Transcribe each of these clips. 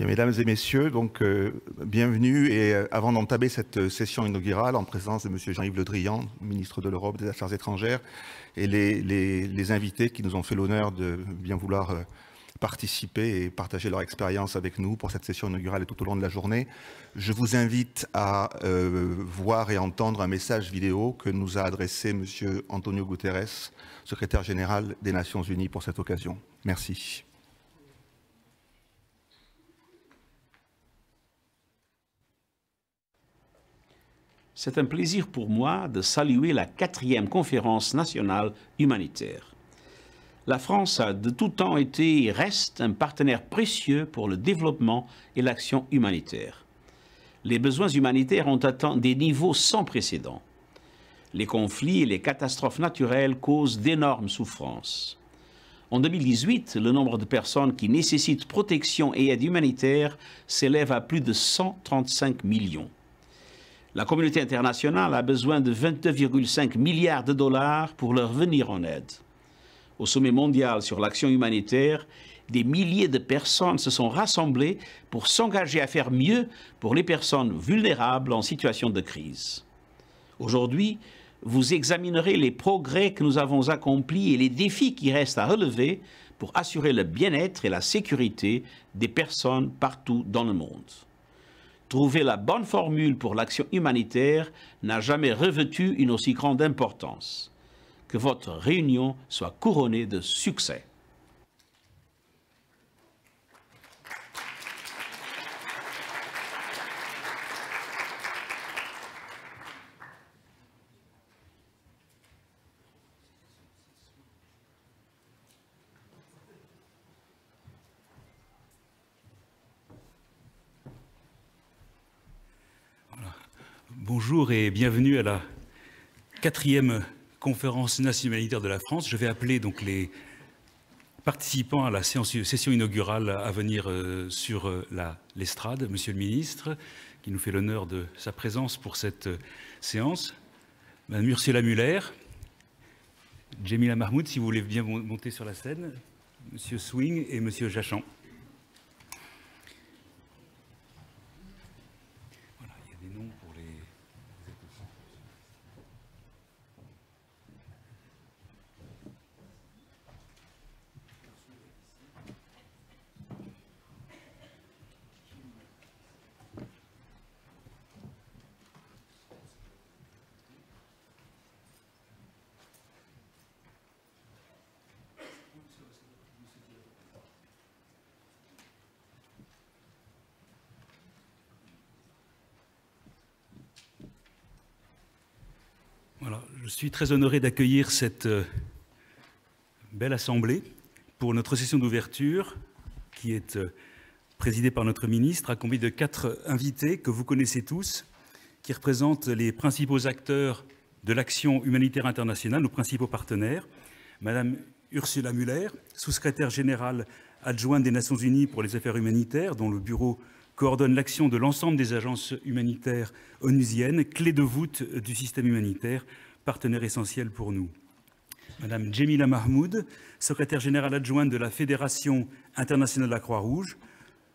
mesdames et messieurs, donc euh, bienvenue. Et euh, avant d'entamer cette euh, session inaugurale en présence de Monsieur Jean-Yves Le Drian, ministre de l'Europe, des Affaires étrangères, et les, invités qui nous ont fait l'honneur de bien vouloir participer et partager leur expérience avec nous pour cette session inaugurale et tout au long de la journée, je vous invite à voir et entendre un message vidéo que nous a adressé Monsieur Antonio Guterres, secrétaire général des Nations Unies, pour cette occasion. Merci. c'est un plaisir pour moi de saluer la quatrième conférence nationale humanitaire. La France a de tout temps été et reste un partenaire précieux pour le développement et l'action humanitaire. Les besoins humanitaires ont atteint des niveaux sans précédent. Les conflits et les catastrophes naturelles causent d'énormes souffrances. En 2018, le nombre de personnes qui nécessitent protection et aide humanitaire s'élève à plus de 135 millions. La communauté internationale a besoin de 22,5 milliards de dollars pour leur venir en aide. Au sommet mondial sur l'action humanitaire, des milliers de personnes se sont rassemblées pour s'engager à faire mieux pour les personnes vulnérables en situation de crise. Aujourd'hui, vous examinerez les progrès que nous avons accomplis et les défis qui restent à relever pour assurer le bien-être et la sécurité des personnes partout dans le monde trouver la bonne formule pour l'action humanitaire n'a jamais revêtu une aussi grande importance. Que votre réunion soit couronnée de succès. Bonjour et bienvenue à la quatrième conférence nationale de la France. Je vais appeler donc les participants à la session inaugurale à venir euh, sur euh, l'estrade. Monsieur le ministre, qui nous fait l'honneur de sa présence pour cette euh, séance. Madame Ursula Muller, Jemila Mahmoud, si vous voulez bien monter sur la scène, Monsieur Swing et Monsieur Jachan. je suis très honoré d'accueillir cette euh, belle assemblée pour notre session d'ouverture qui est euh, présidée par notre ministre, accompagnée de quatre invités que vous connaissez tous, qui représentent les principaux acteurs de l'action humanitaire internationale, nos principaux partenaires. Madame Ursula Muller, sous-secrétaire générale adjointe des Nations Unies pour les affaires humanitaires, dont le bureau coordonne l'action de l'ensemble des agences humanitaires onusiennes, clé de voûte du système humanitaire, partenaire essentiel pour nous. Madame Jemila Mahmoud, secrétaire générale adjointe de la Fédération internationale de la Croix-Rouge.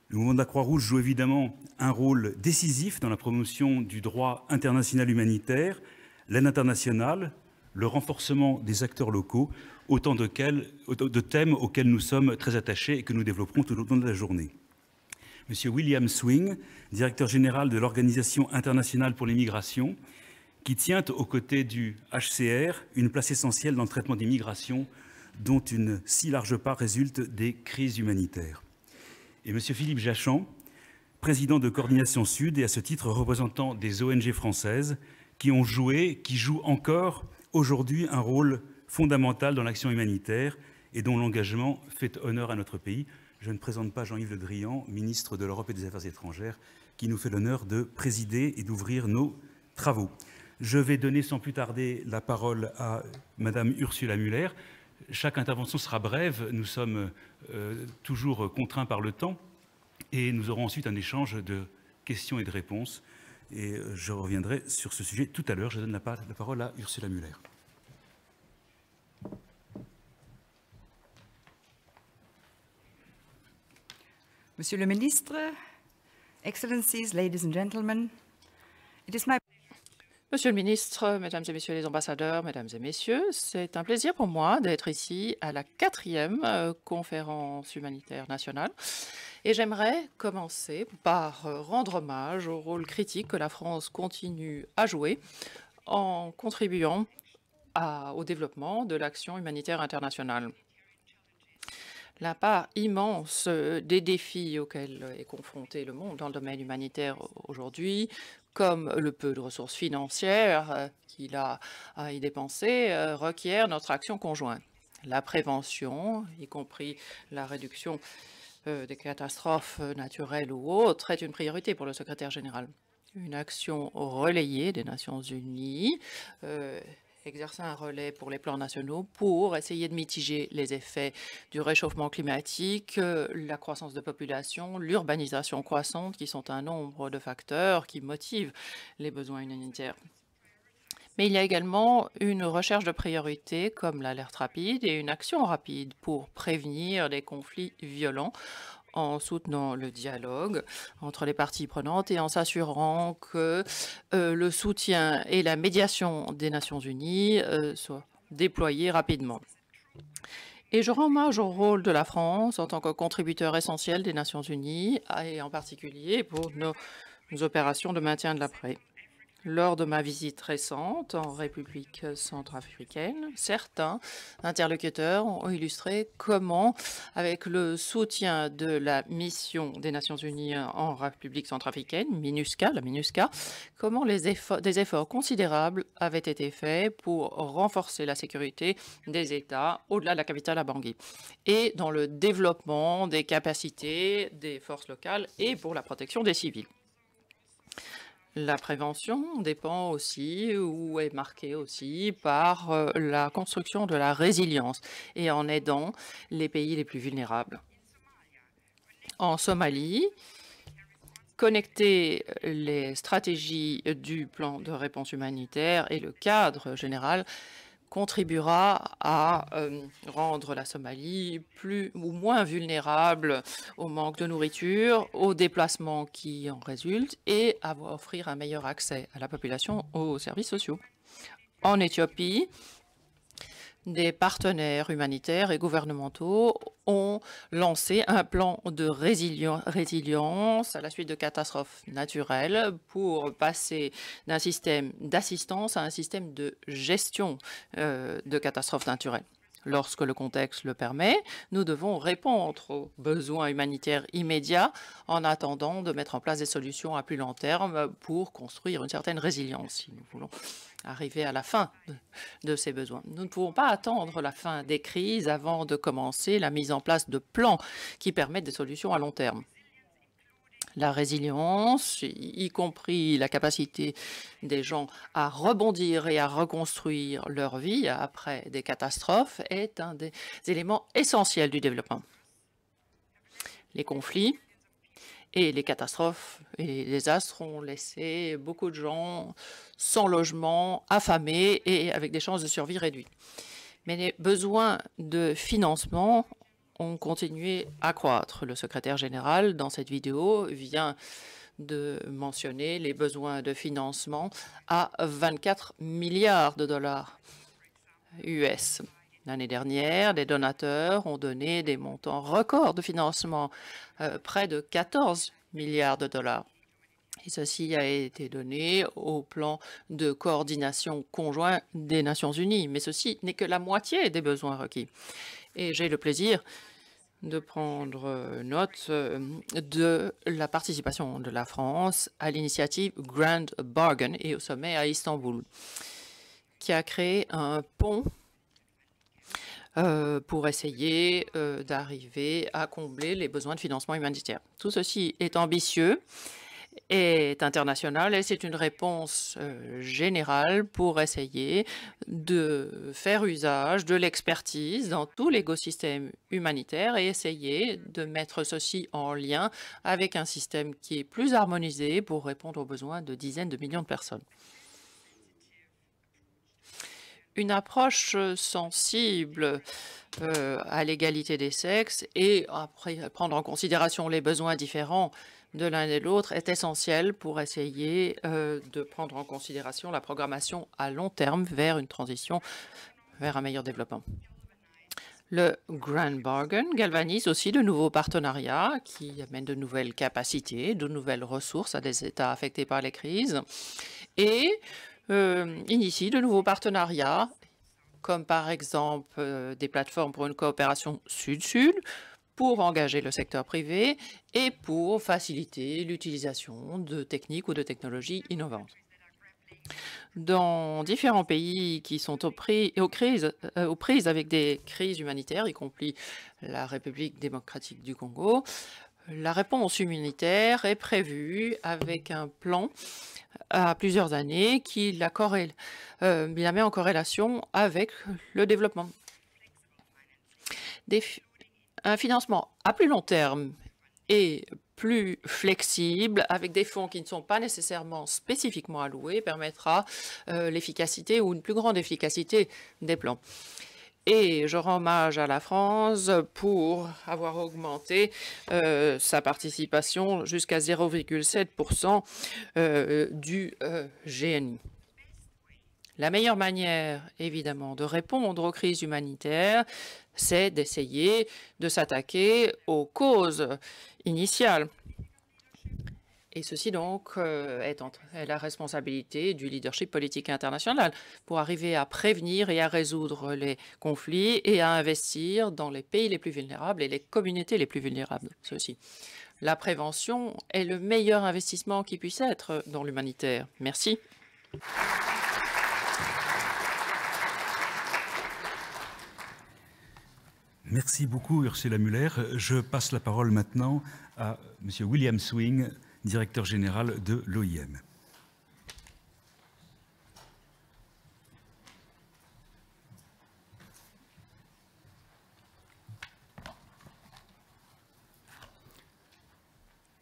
Le mouvement de la Croix-Rouge joue évidemment un rôle décisif dans la promotion du droit international humanitaire, l'aide internationale, le renforcement des acteurs locaux, autant de, de thèmes auxquels nous sommes très attachés et que nous développerons tout au long de la journée. M. William Swing, directeur général de l'Organisation internationale pour les migrations, qui tient aux côtés du HCR une place essentielle dans le traitement des migrations, dont une si large part résulte des crises humanitaires. Et M. Philippe Jachan, président de Coordination Sud et à ce titre représentant des ONG françaises qui ont joué, qui jouent encore aujourd'hui un rôle fondamental dans l'action humanitaire et dont l'engagement fait honneur à notre pays je ne présente pas Jean-Yves Le Drian, ministre de l'Europe et des Affaires étrangères, qui nous fait l'honneur de présider et d'ouvrir nos travaux. Je vais donner sans plus tarder la parole à Madame Ursula Muller. Chaque intervention sera brève, nous sommes euh, toujours contraints par le temps, et nous aurons ensuite un échange de questions et de réponses. Et euh, je reviendrai sur ce sujet tout à l'heure. Je donne la, la parole à Ursula Muller. Monsieur le ministre, Excellencies, Monsieur le ministre, Mesdames et Messieurs les ambassadeurs, Mesdames et Messieurs, c'est un plaisir pour moi d'être ici à la quatrième euh, conférence humanitaire nationale. Et j'aimerais commencer par euh, rendre hommage au rôle critique que la France continue à jouer en contribuant au développement de l'action humanitaire internationale la part immense euh, des défis auxquels euh, est confronté le monde dans le domaine humanitaire aujourd'hui, comme le peu de ressources financières euh, qu'il a à y dépenser, requiert notre action conjointe. La prévention, y compris la réduction des catastrophes naturelles ou autres, est une priorité pour le secrétaire général. Une action relayée des Nations Unies exercer un relais pour les plans nationaux pour essayer de mitiger les effets du réchauffement climatique, euh, la croissance de population, l'urbanisation croissante, qui sont un nombre de facteurs qui motivent les besoins humanitaires. Mais il y a également une recherche de priorité comme l'alerte rapide et une action rapide pour prévenir les conflits violents en soutenant le dialogue entre les parties prenantes et en s'assurant que euh, le soutien et la médiation des Nations Unies euh, soient déployés rapidement. Et je rends hommage au rôle de la France en tant que contributeur essentiel des Nations Unies et en particulier pour nos opérations de maintien de la paix. Lors de ma visite récente en République centrafricaine, certains interlocuteurs ont illustré comment, avec le soutien de la mission des Nations Unies en République centrafricaine, MINUSCA, la MINUSCA, comment les efforts, des efforts considérables avaient été faits pour renforcer la sécurité des États au-delà de la capitale à Bangui et dans le développement des capacités des forces locales et pour la protection des civils. La prévention dépend aussi ou est marquée aussi par euh, la construction de la résilience et en aidant les pays les plus vulnérables. En Somalie, connecter euh, les stratégies du plan de réponse humanitaire et le cadre général contribuera à euh, rendre la Somalie plus ou moins vulnérable au manque de nourriture, aux déplacements qui en résultent et à offrir un meilleur accès à la population aux services sociaux. En Éthiopie, des partenaires humanitaires et gouvernementaux ont lancé un plan de résilience à la suite de catastrophes naturelles pour passer d'un système d'assistance à un système de gestion euh, de catastrophes naturelles. Lorsque le contexte le permet, nous devons répondre aux besoins humanitaires immédiats en attendant de mettre en place des solutions à plus long terme pour construire une certaine résilience, si nous voulons arriver à la fin de, ces besoins. Nous ne pouvons pas attendre la fin des crises avant de commencer la mise en place de plans qui permettent des solutions à long terme. La résilience, y compris la capacité des gens à rebondir et à reconstruire leur vie après des catastrophes, est un des éléments essentiels du développement. Les conflits et les catastrophes et les désastres ont laissé beaucoup de gens sans logement, affamés et avec des chances de survie réduites. Mais les besoins de financement ont continué à croître. Le secrétaire général, dans cette vidéo, vient de mentionner les besoins de financement à 24 milliards de dollars US. L'année dernière, des donateurs ont donné des montants records de financement, euh, près de 14 milliards de dollars. Et ceci a été donné au plan de coordination conjoint des Nations Unies, mais ceci n'est que la moitié des besoins requis. Et j'ai le plaisir de prendre note euh, de la participation de la France à l'initiative Grand Bargain et au sommet à Istanbul, qui a créé un pont euh, pour essayer euh, d'arriver à combler les besoins de financement humanitaire. Tout ceci est ambitieux, est international et c'est une réponse euh, générale pour essayer de faire usage de l'expertise dans tout l'écosystème humanitaire et essayer de mettre ceci en lien avec un système qui est plus harmonisé pour répondre aux besoins de dizaines de millions de personnes une approche sensible à l'égalité des sexes et après prendre en considération les besoins différents de l'un et de l'autre est essentielle pour essayer de prendre en considération la programmation à long terme vers une transition vers un meilleur développement. Le Grand Bargain galvanise aussi de nouveaux partenariats qui amènent de nouvelles capacités, de nouvelles ressources à des États affectés par les crises et euh, initie de nouveaux partenariats, comme par exemple euh, des plateformes pour une coopération sud-sud, pour engager le secteur privé et pour faciliter l'utilisation de techniques ou de technologies innovantes. Dans différents pays qui sont aux euh, prises avec des crises humanitaires, y compris la République démocratique du Congo, la réponse humanitaire est prévue avec un plan euh, à plusieurs années qui euh, la, met en corrélation avec le développement. un financement à plus long terme et plus flexible, avec des fonds qui ne sont pas nécessairement spécifiquement alloués, permettra euh, l'efficacité ou une plus grande efficacité des plans. Et je rends hommage à la France pour avoir augmenté euh, sa participation jusqu'à 0,7% euh, du euh, GNI. La meilleure manière, évidemment, de répondre aux crises humanitaires, c'est d'essayer de s'attaquer aux causes initiales. Et ceci donc euh, est, la responsabilité du leadership politique international pour arriver à prévenir et à résoudre les conflits et à investir dans les pays les plus vulnérables et les communautés les plus vulnérables. Ceci. La prévention est le meilleur investissement qui puisse être dans l'humanitaire. Merci. Merci beaucoup Ursula Muller. Je passe la parole maintenant à M. William Swing, directeur général de l'OIM.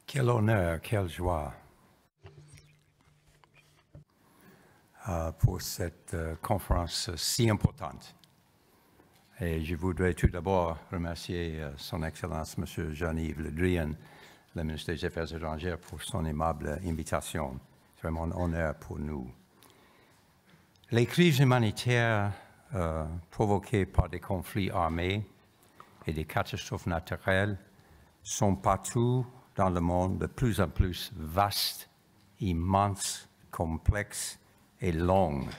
Quel honneur, quelle joie euh, pour cette euh, conférence si importante. Et je voudrais tout d'abord remercier euh, Son Excellence, M. Jean-Yves Le Drian, le ministre des Affaires étrangères, pour son aimable invitation. C'est vraiment un honneur pour nous. Les crises humanitaires euh, provoquées par des conflits armés et des catastrophes naturelles sont partout dans le monde de plus en plus vastes, immenses, complexes et longues.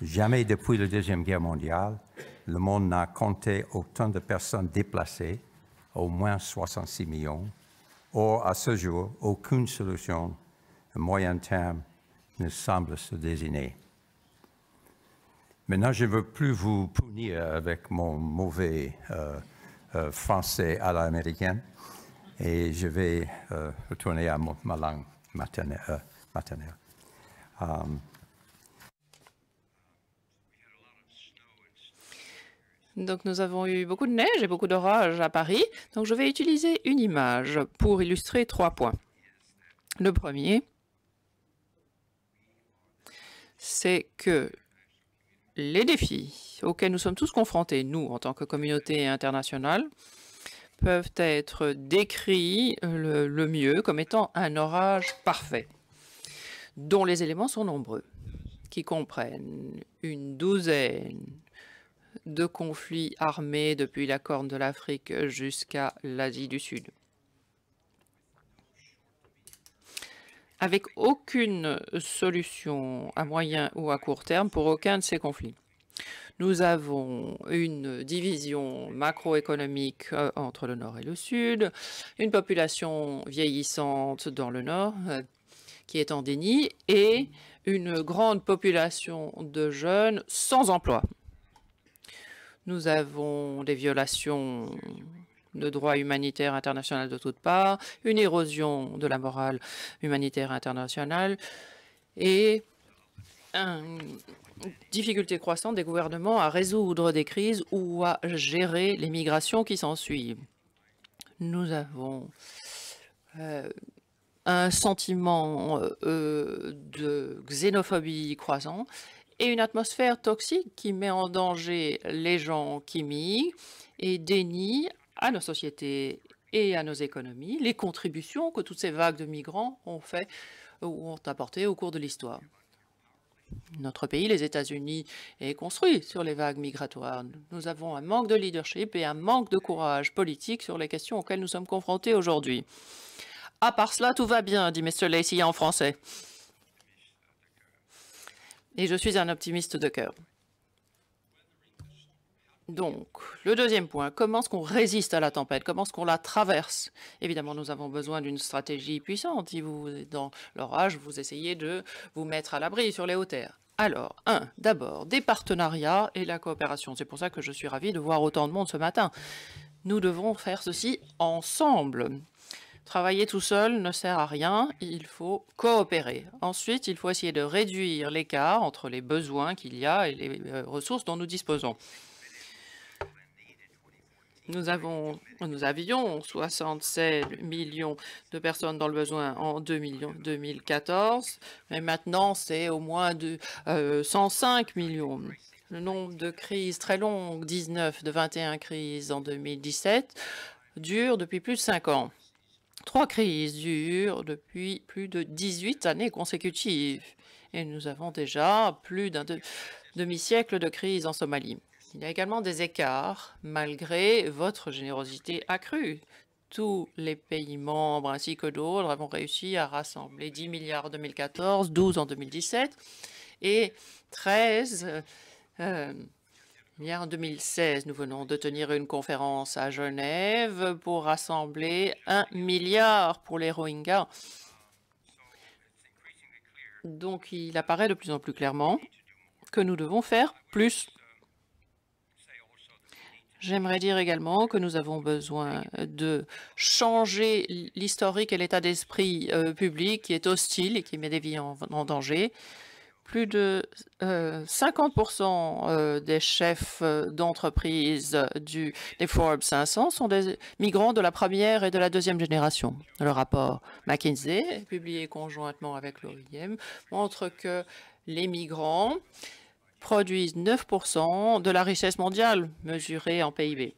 Jamais depuis la Deuxième Guerre mondiale, le monde n'a compté autant de personnes déplacées, au moins 66 millions, Or, à ce jour, aucune solution à moyen terme ne semble se désigner. Maintenant, je ne veux plus vous punir avec mon mauvais euh, euh, français à l'américaine et je vais euh, retourner à ma langue maternelle. Donc nous avons eu beaucoup de neige et beaucoup d'orages à Paris. Donc je vais utiliser une image pour illustrer trois points. Le premier, c'est que les défis auxquels nous sommes tous confrontés, nous, en tant que communauté internationale, peuvent être décrits le, le mieux comme étant un orage parfait, dont les éléments sont nombreux, qui comprennent une douzaine de conflits armés depuis la Corne de l'Afrique jusqu'à l'Asie du Sud. Avec aucune solution à moyen ou à court terme pour aucun de ces conflits. Nous avons une division macroéconomique euh, entre le Nord et le Sud, une population vieillissante dans le Nord euh, qui est en déni et une grande population de jeunes sans emploi. Nous avons des violations de droit humanitaire international de toutes parts, une érosion de la morale humanitaire internationale et une difficulté croissante des gouvernements à résoudre des crises ou à gérer les migrations qui s'ensuivent. Nous avons euh, un sentiment euh, de xénophobie croissant et une atmosphère toxique qui met en danger les gens qui migrent et dénie à nos sociétés et à nos économies les contributions que toutes ces vagues de migrants ont fait ou ont apportées au cours de l'histoire. Notre pays, les États-Unis, est construit sur les vagues migratoires. Nous avons un manque de leadership et un manque de courage politique sur les questions auxquelles nous sommes confrontés aujourd'hui. À part cela, tout va bien, dit M. Lacey en français. Et je suis un optimiste de cœur. Donc, le deuxième point, comment est-ce qu'on résiste à la tempête Comment est-ce qu'on la traverse Évidemment, nous avons besoin d'une stratégie puissante. Si vous êtes dans l'orage, vous essayez de vous mettre à l'abri sur les hauteurs. Alors, un, d'abord, des partenariats et la coopération. C'est pour ça que je suis ravi de voir autant de monde ce matin. Nous devons faire ceci ensemble. Travailler tout seul ne sert à rien, il faut coopérer. Ensuite, il faut essayer de réduire l'écart entre les besoins qu'il y a et les euh, ressources dont nous disposons. Nous, avons, nous avions 67 millions de personnes dans le besoin en 2014, mais maintenant c'est au moins de, 105 euh, millions. Le nombre de crises très longues, 19 de 21 crises en 2017, dure depuis plus de 5 ans. Trois crises durent depuis plus de 18 années consécutives. Et nous avons déjà plus d'un demi-siècle de crise en Somalie. Il y a également des écarts, malgré votre générosité accrue. Tous les pays membres ainsi que d'autres avons réussi à rassembler 10 milliards en 2014, 12 en 2017 et 13 en 2016, nous venons de tenir une conférence à Genève pour rassembler un milliard pour les Rohingyas. Donc, il apparaît de plus en plus clairement que nous devons faire plus. J'aimerais dire également que nous avons besoin de changer l'historique et l'état d'esprit euh, public qui est hostile et qui met des vies en danger plus de 50% euh, euh, des chefs euh, d'entreprise du des Forbes 500 sont des migrants de la première et de la deuxième génération. Le rapport McKinsey, publié conjointement avec l'OIM, montre que les migrants produisent 9% de la richesse mondiale mesurée en PIB.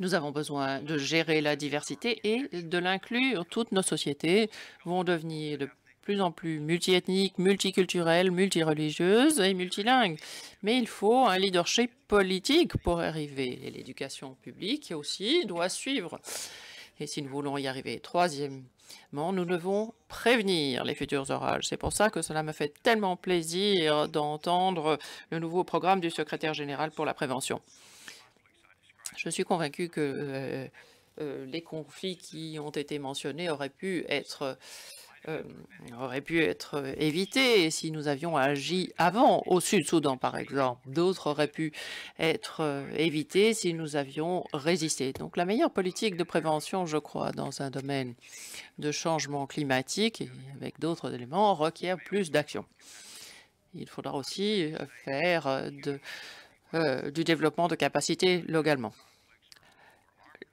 Nous avons besoin de gérer la diversité et de l'inclure. Toutes nos sociétés vont devenir de plus en plus multiethnique, multiculturelle, multireligieuse et multilingue. Mais il faut un leadership politique pour arriver. Et l'éducation publique aussi doit suivre. Et si nous voulons y arriver, troisièmement, nous devons prévenir les futurs orages. C'est pour ça que cela me fait tellement plaisir d'entendre le nouveau programme du secrétaire général pour la prévention. Je suis convaincu que euh, euh, les conflits qui ont été mentionnés auraient pu être euh, euh, aurait pu être euh, évité si nous avions agi avant, au Sud-Soudan par exemple. D'autres auraient pu être euh, évités si nous avions résisté. Donc la meilleure politique de prévention, je crois, dans un domaine de changement climatique avec d'autres éléments, requiert plus d'action. Il faudra aussi faire du développement de capacités localement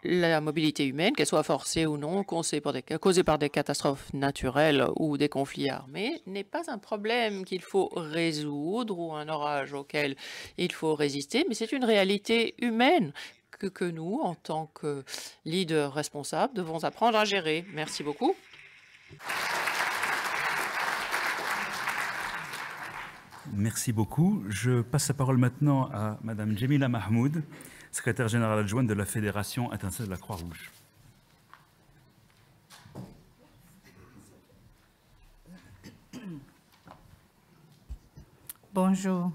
la mobilité humaine, qu'elle soit forcée ou non, causée, par des, catastrophes naturelles ou des conflits armés, n'est pas un problème qu'il faut résoudre ou un orage auquel il faut résister, mais c'est une réalité humaine que, nous, en tant que leaders responsables, devons apprendre à gérer. Merci beaucoup. Merci beaucoup. Je passe la parole maintenant à Madame Jemila Mahmoud secrétaire général adjointe de la Fédération internationale de la Croix-Rouge. Bonjour.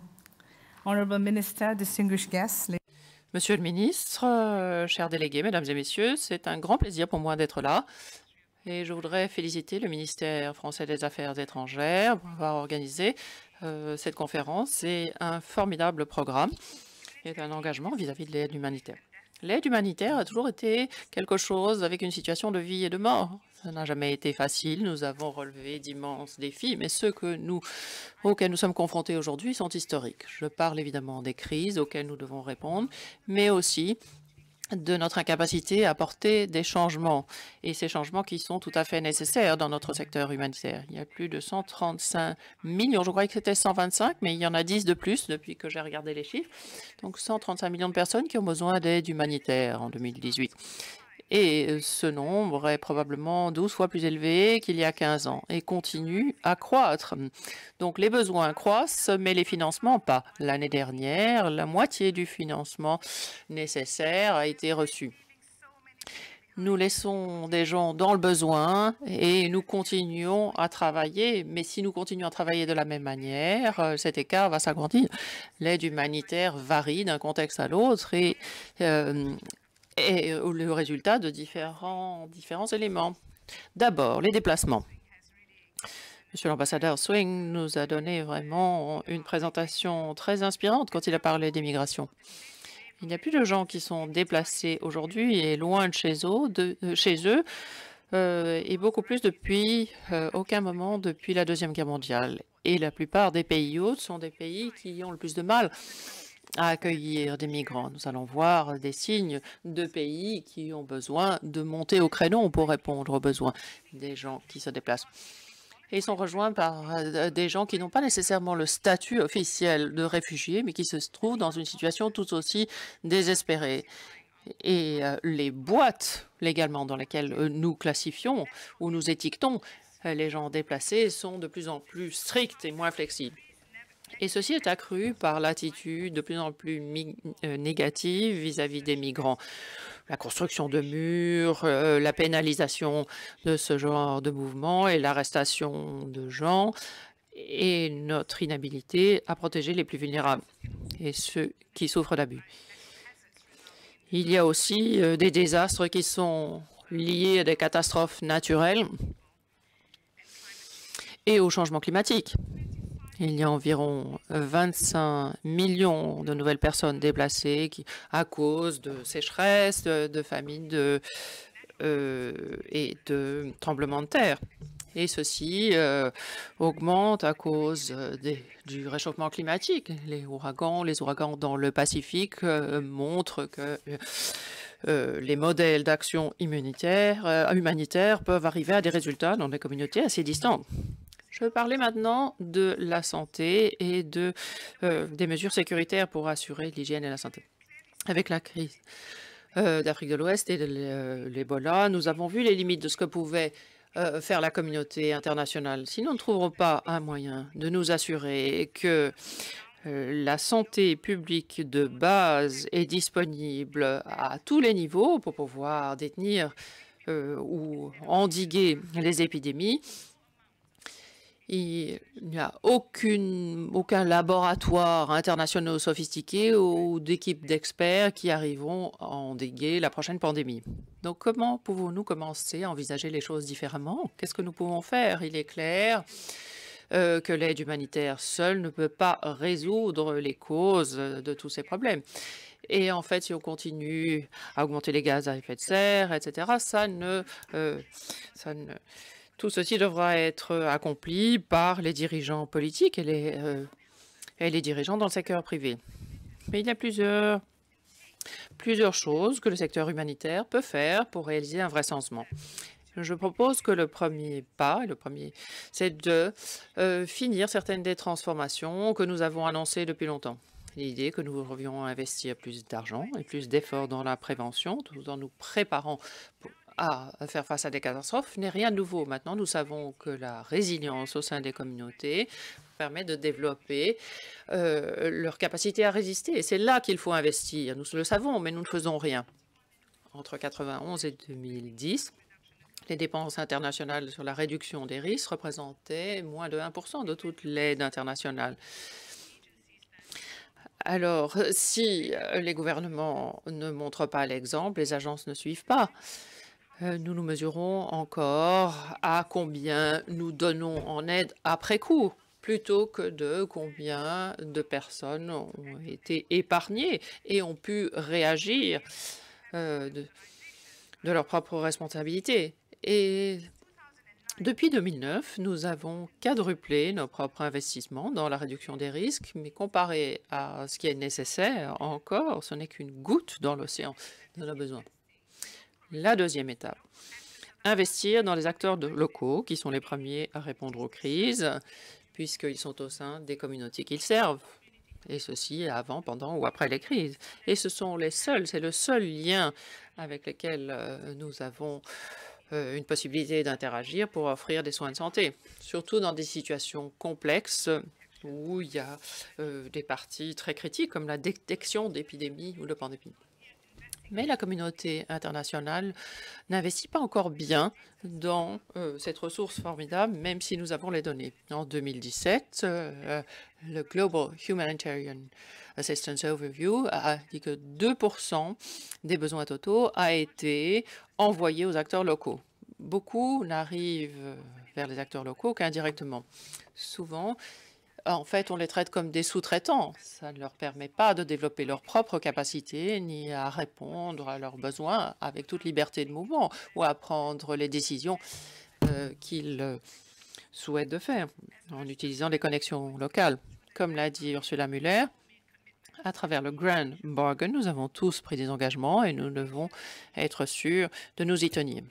Honorable Minister, distinguished guests. Monsieur le ministre, euh, chers délégués, mesdames et messieurs, c'est un grand plaisir pour moi d'être là. Et je voudrais féliciter le ministère français des Affaires étrangères pour avoir organisé euh, cette conférence. C'est un formidable programme est un engagement vis-à-vis de l'aide humanitaire. L'aide humanitaire a toujours été quelque chose avec une situation de vie et de mort. Ça n'a jamais été facile. Nous avons relevé d'immenses défis, mais ceux auxquels nous sommes confrontés aujourd'hui sont historiques. Je parle évidemment des crises auxquelles nous devons répondre, mais aussi de notre incapacité à porter des changements, et ces changements qui sont tout à fait nécessaires dans notre secteur humanitaire. Il y a plus de 135 millions, je croyais que c'était 125, mais il y en a 10 de plus depuis que j'ai regardé les chiffres, donc 135 millions de personnes qui ont besoin d'aide humanitaire en 2018. Et euh, ce nombre est probablement 12 fois plus élevé qu'il y a 15 ans et continue à croître. Donc les besoins croissent, mais les financements pas. L'année dernière, la moitié du financement nécessaire a été reçu. Nous laissons des gens dans le besoin et nous continuons à travailler. Mais si nous continuons à travailler de la même manière, euh, cet écart va s'agrandir. L'aide humanitaire varie d'un contexte à l'autre et euh, et euh, le résultat de différents, différents éléments. D'abord, les déplacements. Monsieur l'ambassadeur Swing nous a donné vraiment une présentation très inspirante quand il a parlé d'immigration. Il n'y a plus de gens qui sont déplacés aujourd'hui et loin de chez eux, de, euh, chez eux euh, et beaucoup plus depuis aucun moment depuis la Deuxième Guerre mondiale. Et la plupart des pays hôtes sont des pays qui ont le plus de mal à accueillir des migrants. Nous allons voir des signes de pays qui ont besoin de monter au créneau pour répondre aux besoins des gens qui se déplacent. Et ils sont rejoints par euh, des gens qui n'ont pas nécessairement le statut officiel de réfugiés, mais qui se trouvent dans une situation tout aussi désespérée. Et euh, les boîtes légalement dans lesquelles euh, nous classifions ou nous étiquetons les gens déplacés sont de plus en plus strictes et moins flexibles. Et ceci est accru par l'attitude de plus en plus euh, négative vis-à-vis des migrants. La construction de murs, euh, la pénalisation de ce genre de mouvement et l'arrestation de gens et notre inhabilité à protéger les plus vulnérables et ceux qui souffrent d'abus. Il y a aussi euh, des désastres qui sont liés à des catastrophes naturelles et au changement climatique. Il y a environ 25 euh, millions de nouvelles personnes déplacées à cause de sécheresse, euh, de, famine euh, et de tremblements de terre. Et ceci augmente à cause du réchauffement climatique. Les ouragans, les ouragans dans le Pacifique montrent que les modèles d'action humanitaire peuvent arriver à des résultats dans des communautés assez distantes. Je parler maintenant de la santé et de, euh, des mesures sécuritaires pour assurer l'hygiène et la santé. Avec la crise euh, d'Afrique de l'Ouest et de euh, l'Ebola, nous avons vu les limites de ce que pouvait faire la communauté internationale. Si nous ne trouvons pas un moyen de nous assurer que la santé publique de base est disponible à tous les niveaux pour pouvoir détenir ou endiguer les épidémies, il n'y a aucune, aucun laboratoire international sophistiqué ou d'équipe d'experts qui arriveront à endiguer la prochaine pandémie. Donc comment pouvons-nous commencer à envisager les choses différemment Qu'est-ce que nous pouvons faire Il est clair euh, que l'aide humanitaire seule ne peut pas résoudre les causes de tous ces problèmes. Et en fait, si on continue à augmenter les gaz à effet de serre, etc., ça ne, euh, ça ne tout ceci devra être euh, accompli par les dirigeants politiques euh, et les, dirigeants dans le secteur privé. Mais il y a plusieurs, choses que le secteur humanitaire peut faire pour réaliser un vrai sensement. Je propose que le premier pas, le premier, c'est de euh, finir certaines des transformations que nous avons annoncées depuis longtemps. L'idée que nous revions investir plus d'argent et plus d'efforts dans la prévention, tout en nous préparant pour, à faire face à des catastrophes n'est rien de nouveau. Maintenant, nous savons que la résilience au sein des communautés permet de développer euh, leur capacité à résister. Et c'est là qu'il faut investir. Nous le savons, mais nous ne faisons rien. Entre 1991 et 2010, les dépenses internationales sur la réduction des risques représentaient moins de 1% de toute l'aide internationale. Alors, si euh, les gouvernements ne montrent pas l'exemple, les agences ne suivent pas. Euh, nous nous mesurons encore à combien nous donnons en aide après coup plutôt que de combien de personnes ont été épargnées et ont pu réagir euh, de, leur propre responsabilité. Et depuis 2009, nous avons quadruplé nos propres investissements dans la réduction des risques, mais comparé à ce qui est nécessaire encore, ce n'est qu'une goutte dans l'océan on a besoin. La deuxième étape, investir dans les acteurs locaux qui sont les premiers à répondre aux crises, puisqu'ils sont au sein des communautés qu'ils servent, et ceci avant, pendant ou après les crises. Et ce sont les seuls, c'est le seul lien avec lequel euh, nous avons euh, une possibilité d'interagir pour offrir des soins de santé, surtout dans des situations complexes où il y a euh, des parties très critiques comme la détection d'épidémies ou de pandémie. Mais la communauté internationale n'investit pas encore bien dans euh, cette ressource formidable, même si nous avons les données. En 2017, euh, euh, le Global Humanitarian Assistance Overview a dit que 2% des besoins totaux a été envoyé aux acteurs locaux. Beaucoup n'arrivent vers les acteurs locaux qu'indirectement. Souvent, en fait, on les traite comme des sous-traitants. Ça ne leur permet pas de développer leurs propres capacités ni à répondre à leurs besoins avec toute liberté de mouvement ou à prendre les décisions euh, qu'ils euh, souhaitent de faire en utilisant les connexions locales. Comme l'a dit Ursula Muller, à travers le Grand Bargain, nous avons tous pris des engagements et nous devons être sûrs de nous y tenir.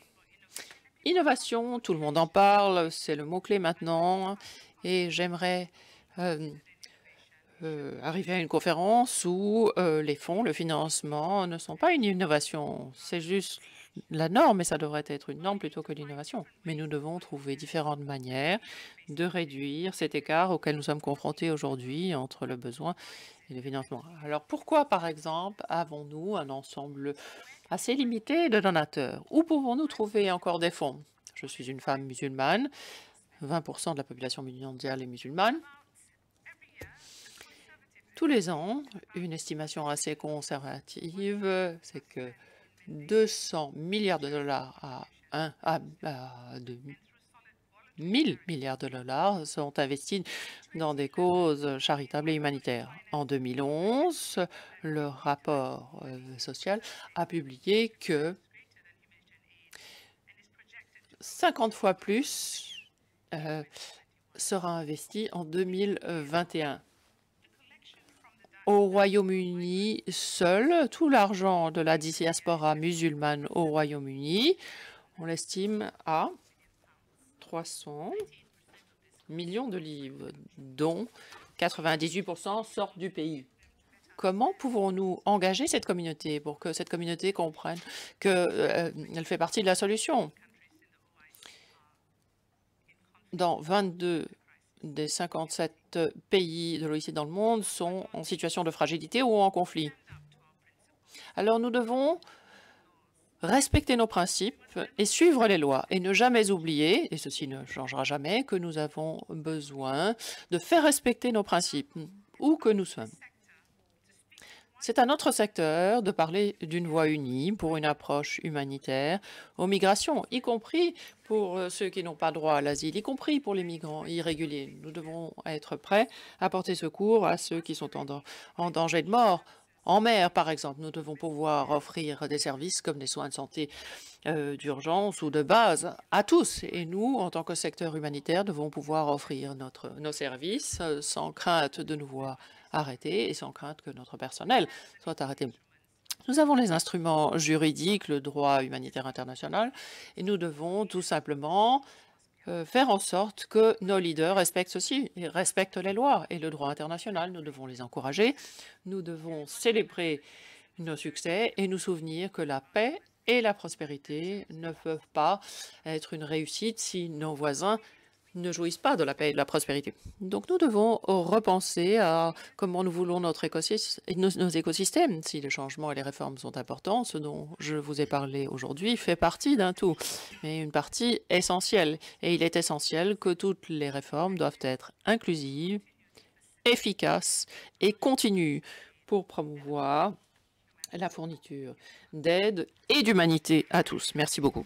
Innovation, tout le monde en parle, c'est le mot-clé maintenant, et j'aimerais arriver à une conférence où les fonds, le financement ne sont pas une innovation. C'est juste la norme et ça devrait être une norme plutôt que l'innovation. Mais nous devons trouver différentes manières de réduire cet écart auquel nous sommes confrontés aujourd'hui entre le besoin et le financement. Alors pourquoi, par exemple, avons-nous un ensemble assez limité de donateurs Où pouvons-nous trouver encore des fonds Je suis une femme musulmane. 20% de la population mondiale est musulmane. Tous les ans, une estimation assez conservative, c'est que 200 milliards de dollars à, 1, à, 1000 milliards de dollars sont investis dans des causes charitables et humanitaires. En 2011, le rapport euh, social a publié que 50 fois plus euh, sera investi en 2021 au Royaume-Uni seul, tout l'argent de la diaspora musulmane au Royaume-Uni, on l'estime à 300 millions de livres, dont 98% sortent du pays. Comment pouvons-nous engager cette communauté pour que cette communauté comprenne qu'elle euh, fait partie de la solution Dans 22 des 57 euh, pays de l'OIC dans le monde sont en situation de fragilité ou en conflit. Alors nous devons respecter nos principes et suivre les lois et ne jamais oublier, et ceci ne changera jamais, que nous avons besoin de faire respecter nos principes où que nous sommes. C'est à notre secteur de parler d'une voix unie pour une approche humanitaire aux migrations, y compris pour euh, ceux qui n'ont pas droit à l'asile, y compris pour les migrants irréguliers. Nous devons être prêts à porter secours à ceux qui sont en danger de mort en mer, par exemple, nous devons pouvoir offrir des services comme des soins de santé euh, d'urgence ou de base à tous. Et nous, en tant que secteur humanitaire, devons pouvoir offrir nos services euh, sans crainte de nous voir arrêter et sans crainte que notre personnel soit arrêté. Nous avons les instruments juridiques, le droit humanitaire international, et nous devons tout simplement euh, faire en sorte que nos leaders respectent ceci, respectent les lois et le droit international. Nous devons les encourager, nous devons célébrer nos succès et nous souvenir que la paix et la prospérité ne peuvent pas être une réussite si nos voisins ne jouissent pas de la paix et de la prospérité. Donc nous devons repenser à comment nous voulons notre écosystème, nos, nos, écosystèmes. Si les changements et les réformes sont importants, ce dont je vous ai parlé aujourd'hui fait partie d'un tout, mais une partie essentielle. Et il est essentiel que toutes les réformes doivent être inclusives, efficaces et continues pour promouvoir la fourniture d'aide et d'humanité à tous. Merci beaucoup.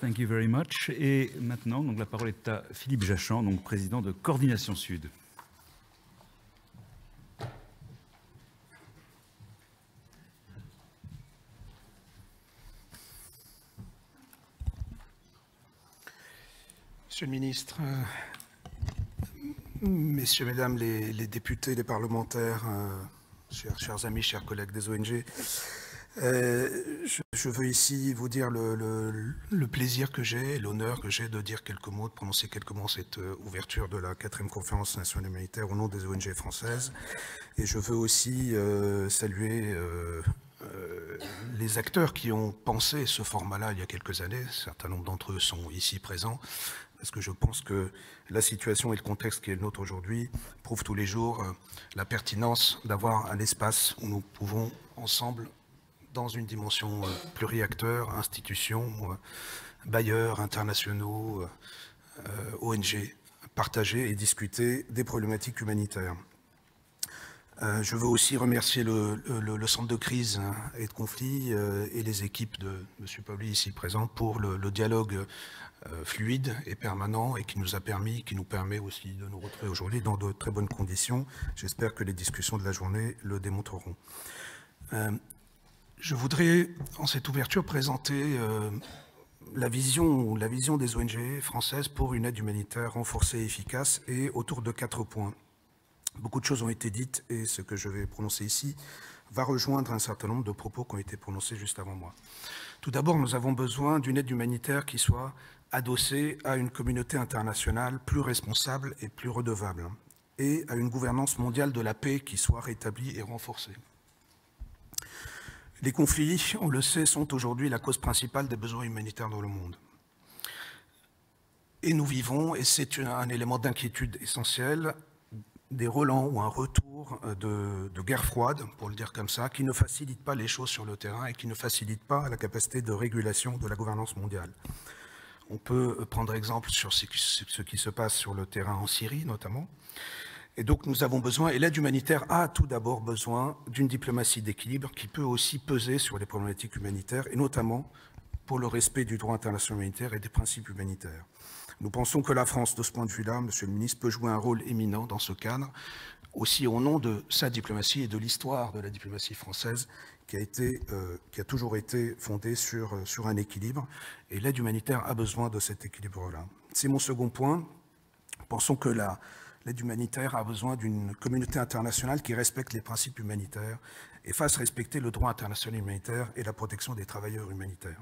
Thank you very much. Et maintenant, donc, la parole est à Philippe Jachan, donc président de Coordination Sud. Monsieur le ministre, euh, messieurs, mesdames les, députés, les parlementaires, euh, chers, amis, chers collègues des ONG, euh, je je veux ici vous dire le, plaisir que j'ai, l'honneur que j'ai de dire quelques mots, de prononcer quelques mots cette euh, ouverture de la quatrième conférence nationale humanitaire au nom des ONG françaises. Et je veux aussi euh, saluer euh, les acteurs qui ont pensé ce format-là il y a quelques années. Un certain nombre d'entre eux sont ici présents parce que je pense que la situation et le contexte qui est le nôtre aujourd'hui prouvent tous les jours la pertinence d'avoir un espace où nous pouvons ensemble dans une dimension euh, pluriacteur, institutions, euh, bailleurs internationaux, euh, ONG, partager et discuter des problématiques humanitaires. je veux aussi remercier le, centre de crise hein, et de conflit et les équipes de M. Pauli ici présent pour le, dialogue fluide et permanent et qui nous a permis, qui nous permet aussi de nous retrouver aujourd'hui dans de très bonnes conditions. J'espère que les discussions de la journée le démontreront. Je voudrais, en cette ouverture, présenter euh, la, vision, la vision des ONG françaises pour une aide humanitaire renforcée et efficace et autour de quatre points. Beaucoup de choses ont été dites et ce que je vais prononcer ici va rejoindre un certain nombre de propos qui ont été prononcés juste avant moi. Tout d'abord, nous avons besoin d'une aide humanitaire qui soit adossée à une communauté internationale plus responsable et plus redevable, et à une gouvernance mondiale de la paix qui soit rétablie et renforcée. Les conflits, on le sait, sont aujourd'hui la cause principale des besoins humanitaires dans le monde. Et nous vivons, et c'est un élément d'inquiétude essentiel, des relents ou un retour euh, de, guerre froide, pour le dire comme ça, qui ne facilite pas les choses sur le terrain et qui ne facilite pas la capacité de régulation de la gouvernance mondiale. On peut euh, prendre exemple sur ce qui se passe sur le terrain en Syrie notamment. Et donc nous avons besoin, et l'aide humanitaire a tout d'abord besoin d'une diplomatie d'équilibre qui peut aussi peser sur les problématiques humanitaires, et notamment pour le respect du droit international humanitaire et des principes humanitaires. Nous pensons que la France, de ce point de vue-là, Monsieur le Ministre, peut jouer un rôle éminent dans ce cadre, aussi au nom de sa diplomatie et de l'histoire de la diplomatie française, qui a, euh, toujours été fondée sur, euh, sur un équilibre. Et l'aide humanitaire a besoin de cet équilibre-là. C'est mon second point. Pensons que la, L'aide humanitaire a besoin d'une communauté internationale qui respecte les principes humanitaires et fasse respecter le droit international humanitaire et la protection des travailleurs humanitaires.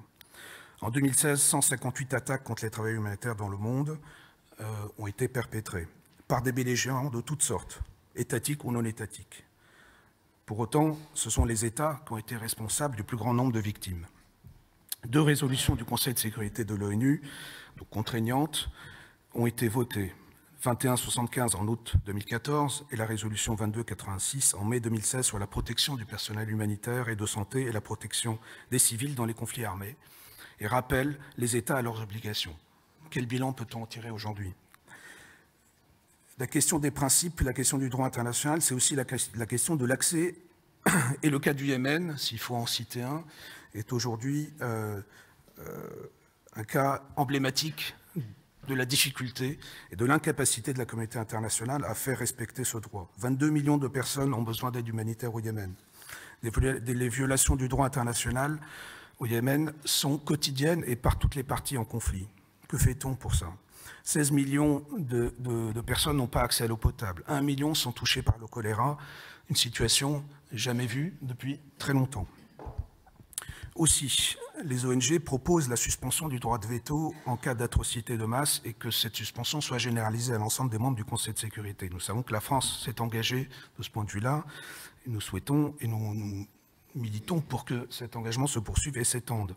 En 2016, 158 attaques contre les travailleurs humanitaires dans le monde euh, ont été perpétrées par des belligérants de toutes sortes, étatiques ou non étatiques. Pour autant, ce sont les États qui ont été responsables du plus grand nombre de victimes. Deux résolutions du Conseil de sécurité de l'ONU, contraignantes, ont été votées 2175 en août 2014 et la résolution 2286 en mai 2016 sur la protection du personnel humanitaire et de santé et la protection des civils dans les conflits armés et rappelle les États à leurs obligations. Quel bilan peut-on en tirer aujourd'hui La question des principes, la question du droit international, c'est aussi la, question de l'accès et le cas du Yémen, s'il faut en citer un, est aujourd'hui euh, euh, un cas emblématique de la difficulté et de l'incapacité de la communauté internationale à faire respecter ce droit. 22 millions de personnes ont besoin d'aide humanitaire au Yémen. Les violations du droit international au Yémen sont quotidiennes et par toutes les parties en conflit. Que fait-on pour ça 16 millions de, personnes n'ont pas accès à l'eau potable. 1 million sont touchés par le choléra, une situation jamais vue depuis très longtemps. Aussi, les ONG proposent la suspension du droit de veto en cas d'atrocité de masse et que cette suspension soit généralisée à l'ensemble des membres du Conseil de sécurité. Nous savons que la France s'est engagée de ce point de vue-là. Nous souhaitons et nous militons pour que cet engagement se poursuive et s'étende.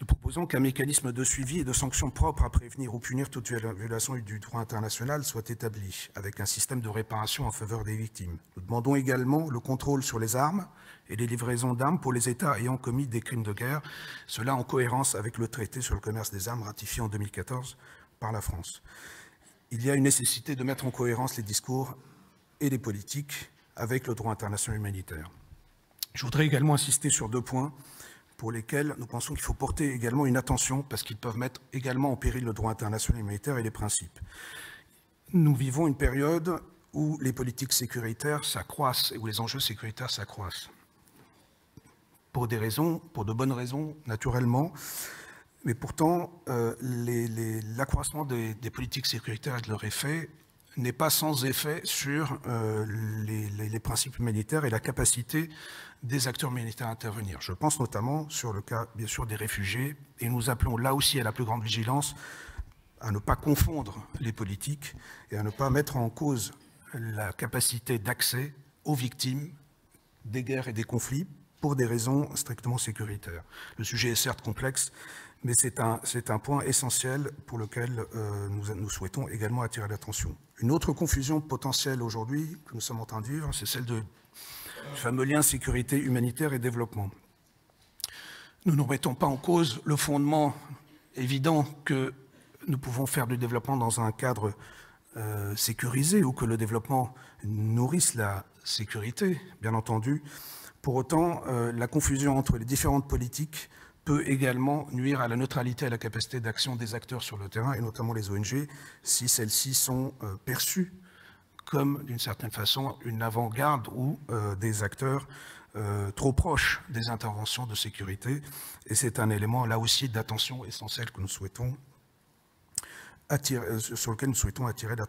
Nous proposons qu'un mécanisme de suivi et de sanctions propres à prévenir ou punir toute violation du droit international soit établi, avec un système de réparation en faveur des victimes. Nous demandons également le contrôle sur les armes et les livraisons d'armes pour les États ayant commis des crimes de guerre, cela en cohérence avec le traité sur le commerce des armes ratifié en 2014 par la France. Il y a une nécessité de mettre en cohérence les discours et les politiques avec le droit international humanitaire. Je voudrais également insister sur deux points pour lesquels nous pensons qu'il faut porter également une attention parce qu'ils peuvent mettre également en péril le droit international humanitaire et les principes. Nous vivons une période où les politiques sécuritaires s'accroissent et où les enjeux sécuritaires s'accroissent. Pour des raisons, pour de bonnes raisons, naturellement, mais pourtant, euh, l'accroissement des, politiques sécuritaires et de leur effet n'est pas sans effet sur euh, les, principes humanitaires et la capacité des acteurs militaires à intervenir. Je pense notamment sur le cas, bien sûr, des réfugiés, et nous appelons là aussi à la plus grande vigilance, à ne pas confondre les politiques et à ne pas mettre en cause la capacité d'accès aux victimes des guerres et des conflits pour des raisons strictement sécuritaires. Le sujet est certes complexe, mais c'est un, un, point essentiel pour lequel euh, nous, nous, souhaitons également attirer l'attention. Une autre confusion potentielle aujourd'hui que nous sommes en train de vivre, c'est celle de le fameux lien sécurité humanitaire et développement. Nous ne remettons pas en cause le fondement évident que nous pouvons faire du développement dans un cadre euh, sécurisé ou que le développement nourrisse la sécurité, bien entendu. Pour autant, euh, la confusion entre les différentes politiques peut également nuire à la neutralité et à la capacité d'action des acteurs sur le terrain, et notamment les ONG, si celles-ci sont euh, perçues comme d'une certaine façon une avant-garde ou euh, des acteurs euh, trop proches des interventions de sécurité. Et c'est un élément là aussi d'attention essentielle que nous souhaitons attirer, euh, sur lequel nous souhaitons attirer votre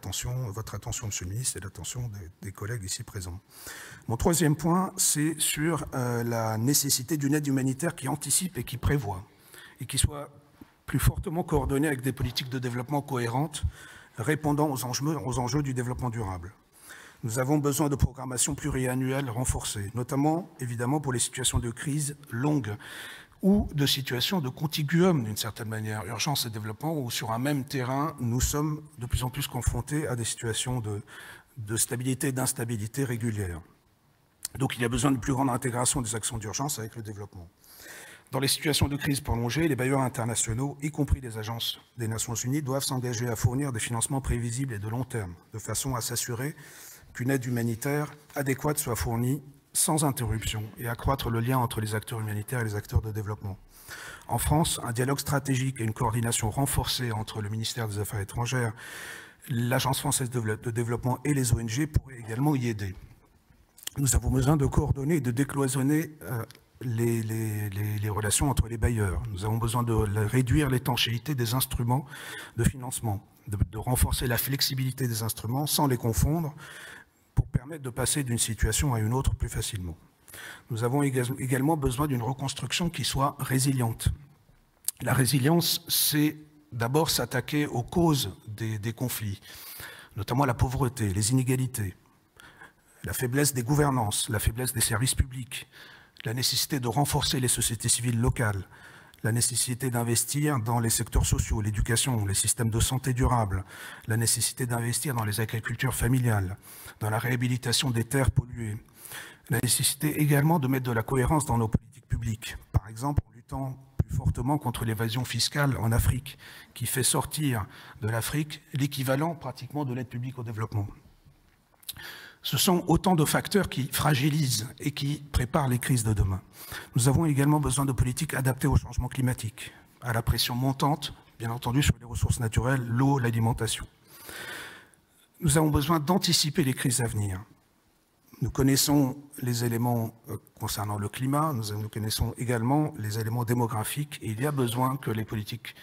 attention, de le Ministre, et l'attention des, collègues ici présents. Mon troisième point, c'est sur la nécessité d'une aide humanitaire qui anticipe et qui prévoit, et qui soit plus fortement coordonnée avec des politiques de développement cohérentes répondant aux enjeux, du développement durable. Nous avons besoin de programmation pluriannuelle renforcée, notamment évidemment pour les situations de crise longues ou de situations de contiguum d'une certaine manière, urgence et développement, où sur un même terrain, nous sommes de plus en plus confrontés à des situations de, stabilité et d'instabilité régulières. Donc il y a besoin de plus grande intégration des actions d'urgence avec le développement. Dans les situations de crise prolongée, les bailleurs internationaux, y compris les agences des Nations Unies, doivent s'engager à fournir des financements prévisibles et de long terme, de façon à s'assurer qu'une aide humanitaire adéquate soit fournie sans interruption et accroître le lien entre les acteurs humanitaires et les acteurs de développement. En France, un dialogue stratégique et une coordination renforcée entre le ministère des Affaires étrangères, l'Agence française de développement et les ONG pourraient également y aider. Nous avons besoin de coordonner et de décloisonner euh, les, relations entre les bailleurs. Nous avons besoin de réduire l'étanchéité des instruments de financement, de, renforcer la flexibilité des instruments sans les confondre pour permettre de passer d'une situation à une autre plus facilement. Nous avons également besoin d'une reconstruction qui soit résiliente. La résilience, c'est d'abord s'attaquer aux causes des, conflits, notamment la pauvreté, les inégalités, la faiblesse des gouvernances, la faiblesse des services publics, la nécessité de renforcer les sociétés civiles locales, la nécessité d'investir dans les secteurs sociaux, l'éducation, les systèmes de santé durable, la nécessité d'investir dans les agricultures familiales, dans la réhabilitation des terres polluées, la nécessité également de mettre de la cohérence dans nos politiques publiques, par exemple en luttant plus fortement contre l'évasion fiscale en Afrique, qui fait sortir de l'Afrique l'équivalent pratiquement de l'aide publique au développement. Ce sont autant de facteurs qui fragilisent et qui préparent les crises de demain. Nous avons également besoin de politiques adaptées au changement climatique, à la pression montante, bien entendu, sur les ressources naturelles, l'eau, l'alimentation. Nous avons besoin d'anticiper les crises à venir. Nous connaissons les éléments euh, concernant le climat, nous, connaissons également les éléments démographiques, et il y a besoin que les politiques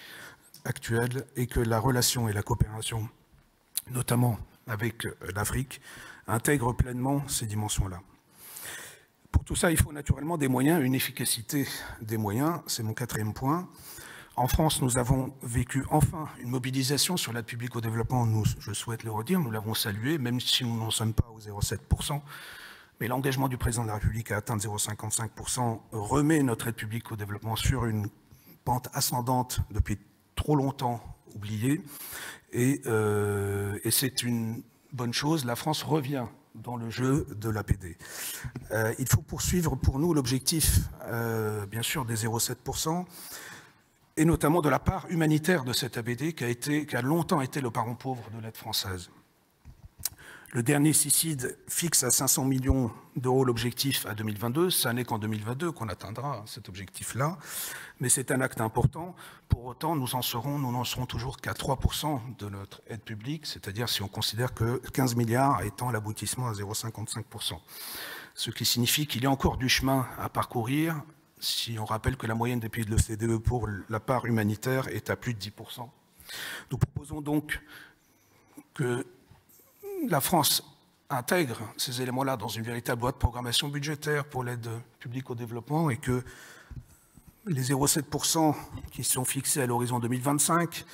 actuelles et que la relation et la coopération, notamment avec euh, l'Afrique, intègre pleinement ces dimensions-là. Pour tout ça, il faut naturellement des moyens, une efficacité des moyens, c'est mon quatrième point. En France, nous avons vécu enfin une mobilisation sur l'aide publique au développement, je souhaite le redire, nous l'avons salué, même si nous n'en sommes pas au 0,7%, mais l'engagement du président de la République à atteindre 0,55% remet notre aide publique au développement sur une pente ascendante depuis trop longtemps oubliée, et euh, c'est une bonne chose, la France revient dans le jeu de l'APD. Euh, il faut poursuivre pour nous l'objectif, euh, bien sûr, des 0,7%, et notamment de la part humanitaire de cette APD qui a, été, qui a longtemps été le parent pauvre de l'aide française. Le dernier suicide fixe à 500 millions d'euros l'objectif à 2022. Ça n'est qu'en 2022 qu'on atteindra cet objectif-là. Mais c'est un acte important. Pour autant, nous en serons, nous n'en serons toujours qu'à 3% de notre aide publique, c'est-à-dire si on considère que 15 milliards étant l'aboutissement à 0,55%. Ce qui signifie qu'il y a encore du chemin à parcourir si on rappelle que la moyenne des pays de l'OCDE pour la part humanitaire est à plus de 10%. Nous proposons donc que la France intègre ces éléments-là dans une véritable voie de programmation budgétaire pour l'aide publique au développement et que les 0,7% qui sont fixés à l'horizon 2025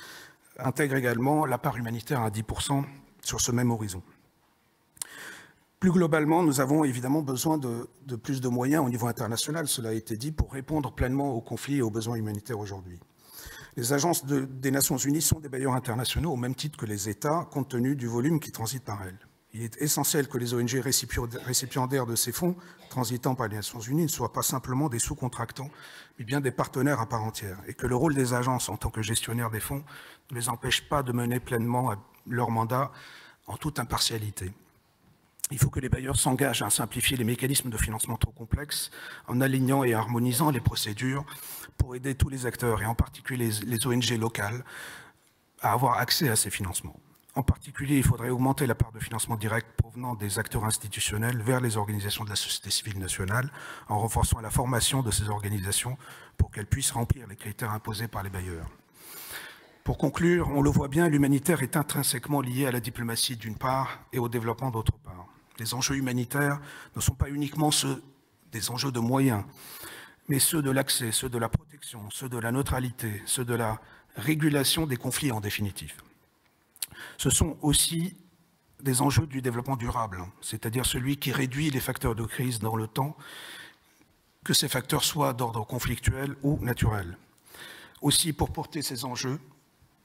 intègrent également la part humanitaire à 10% sur ce même horizon. Plus globalement, nous avons évidemment besoin de, de, plus de moyens au niveau international, cela a été dit, pour répondre pleinement aux conflits et aux besoins humanitaires aujourd'hui. Les agences des Nations Unies sont des bailleurs internationaux au même titre que les États, compte tenu du volume qui transite par elles. Il est essentiel que les ONG récipiendaires de ces fonds transitant par les Nations Unies ne soient pas simplement des sous-contractants, mais bien des partenaires à part entière, et que le rôle des agences en tant que gestionnaires des fonds ne les empêche pas de mener pleinement leur mandat en toute impartialité. Il faut que les bailleurs s'engagent à simplifier les mécanismes de financement trop complexes en alignant et harmonisant les procédures pour aider tous les acteurs, et en particulier les, ONG locales, à avoir accès à ces financements. En particulier, il faudrait augmenter la part de financement direct provenant des acteurs institutionnels vers les organisations de la société civile nationale, en renforçant la formation de ces organisations pour qu'elles puissent remplir les critères imposés par les bailleurs. Pour conclure, on le voit bien, l'humanitaire est intrinsèquement lié à la diplomatie d'une part et au développement d'autre part. Les enjeux humanitaires ne sont pas uniquement ceux des enjeux de moyens, mais ceux de l'accès, ceux de la protection, ceux de la neutralité, ceux de la régulation des conflits en définitive. Ce sont aussi des enjeux du développement durable, c'est-à-dire celui qui réduit les facteurs de crise dans le temps, que ces facteurs soient d'ordre conflictuel ou naturel. Aussi, pour porter ces enjeux,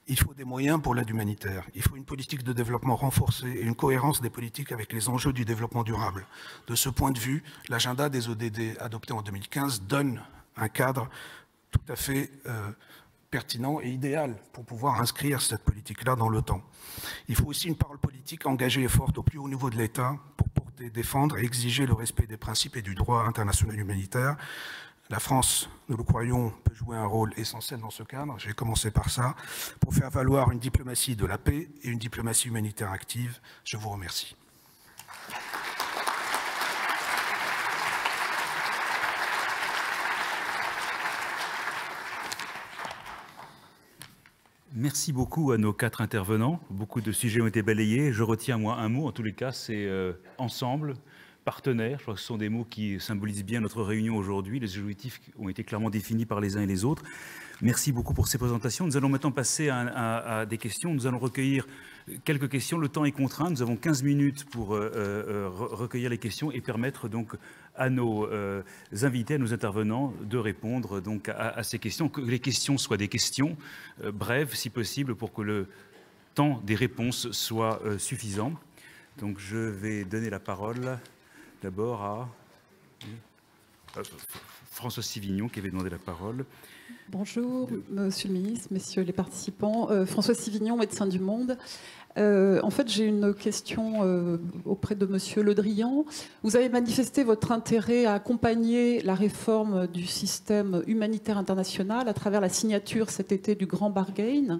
il faut des moyens pour l'aide humanitaire. Il faut une politique de développement renforcée et une cohérence des politiques avec les enjeux du développement durable. De ce point de vue, l'agenda des ODD adopté en 2015 donne un cadre tout à fait euh, pertinent et idéal pour pouvoir inscrire cette politique-là dans le temps. Il faut aussi une parole politique engagée et forte au plus haut niveau de l'État pour porter, défendre et exiger le respect des principes et du droit international humanitaire, la France, nous le croyons, peut jouer un rôle essentiel dans ce cadre, j'ai commencé par ça, pour faire valoir une diplomatie de la paix et une diplomatie humanitaire active. Je vous remercie. Merci beaucoup à nos quatre intervenants. Beaucoup de sujets ont été balayés. Je retiens moi un mot, en tous les cas, c'est euh, ensemble, partenaires. Je crois que ce sont des mots qui symbolisent bien notre réunion aujourd'hui. Les objectifs ont été clairement définis par les uns et les autres. Merci beaucoup pour ces présentations. Nous allons maintenant passer à, des questions. Nous allons recueillir quelques questions. Le temps est contraint. Nous avons 15 minutes pour euh, euh, recueillir les questions et permettre donc à nos euh, invités, à nos intervenants, de répondre donc à, à ces questions. Que les questions soient des questions brèves, si possible, pour que le temps des réponses soit suffisant. Donc je vais donner la parole d'abord à euh, François Sivignon qui avait demandé la parole. Bonjour, monsieur le ministre, messieurs les participants. Euh, François Sivignon, médecin du Monde. Euh, en fait, j'ai une question auprès de monsieur Le Drian. Vous avez manifesté votre intérêt à accompagner la réforme du système humanitaire international à travers la signature cet été du Grand Bargain.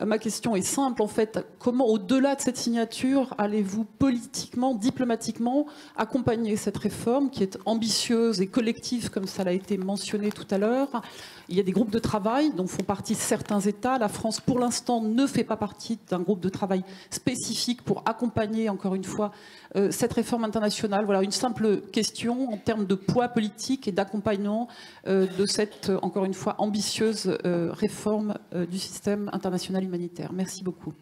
Euh, ma question est simple, en fait. Comment, au-delà de cette signature, allez-vous politiquement, diplomatiquement, accompagner cette réforme qui est ambitieuse et collective, comme ça l'a été mentionné tout à l'heure Il y a des groupes de travail dont font partie certains États. La France, pour l'instant, ne fait pas partie d'un groupe de travail spécifique pour accompagner, encore une fois, euh, cette réforme internationale Voilà une simple question en termes de poids politique et d'accompagnement euh, de cette, euh, encore une fois, ambitieuse réforme du système international humanitaire. Merci beaucoup.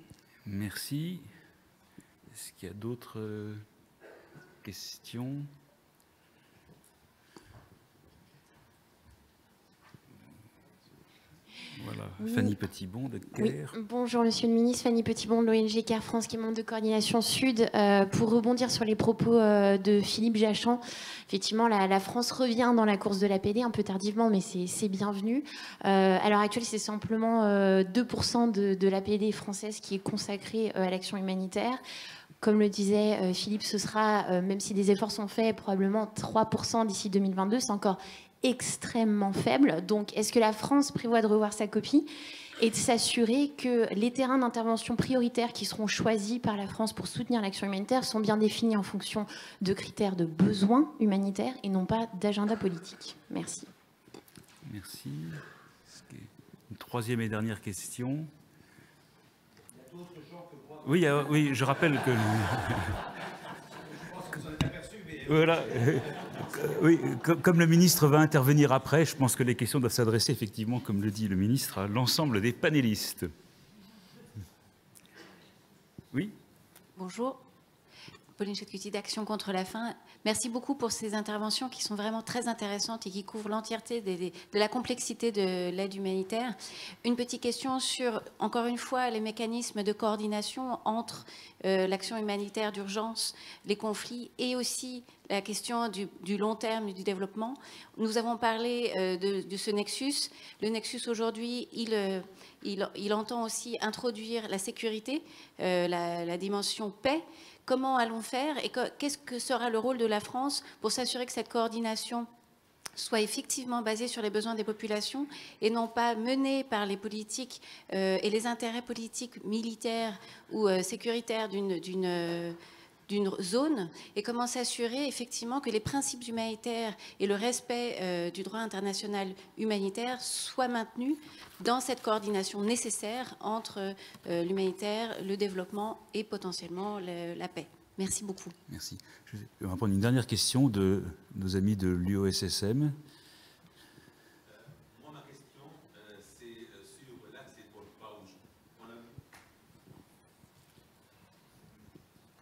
Merci. Est-ce qu'il y a d'autres questions Voilà. Fanny Petitbon de CARE. Bonjour Monsieur le Ministre, Fanny Petitbon de l'ONG CARE France qui est membre de coordination Sud. Euh, pour rebondir sur les propos euh, de Philippe Jachan, effectivement la, France revient dans la course de l'APD, un peu tardivement mais c'est bienvenu. Euh, à l'heure actuelle c'est simplement 2% de, de française qui est consacrée à l'action humanitaire comme le disait Philippe, ce sera, même si des efforts sont faits, probablement 3% d'ici 2022. C'est encore extrêmement faible. Donc, est-ce que la France prévoit de revoir sa copie et de s'assurer que les terrains d'intervention prioritaires qui seront choisis par la France pour soutenir l'action humanitaire sont bien définis en fonction de critères de besoins humanitaires et non pas d'agenda politique Merci. Merci. Une troisième et dernière question. Oui, euh, oui, je rappelle que... voilà. Euh, oui, comme le ministre va intervenir après, je pense que les questions doivent s'adresser effectivement, comme le dit le ministre, à l'ensemble des panélistes. Oui Bonjour. Pauline Chetcuti d'Action contre la faim. Merci beaucoup pour ces interventions qui sont vraiment très intéressantes et qui couvrent l'entièreté de la complexité de l'aide humanitaire. Une petite question sur, encore une fois, les mécanismes de coordination entre euh, l'action humanitaire d'urgence, les conflits et aussi la question du, long terme et du développement. Nous avons parlé euh, de, ce nexus. Le nexus aujourd'hui, il, euh, il, entend aussi introduire la sécurité, la, la dimension paix Comment allons nous faire et qu'est-ce que sera le rôle de la France pour s'assurer que cette coordination soit effectivement basée sur les besoins des populations et non pas menée par les politiques euh, et les intérêts politiques militaires ou euh, sécuritaires d'une euh, d'une zone et comment s'assurer effectivement que les principes humanitaires et le respect euh, du droit international humanitaire soient maintenus dans cette coordination nécessaire entre euh, l'humanitaire, le développement et potentiellement la paix. Merci beaucoup. Merci. Je vais prendre une dernière question de nos amis de l'UOSSM.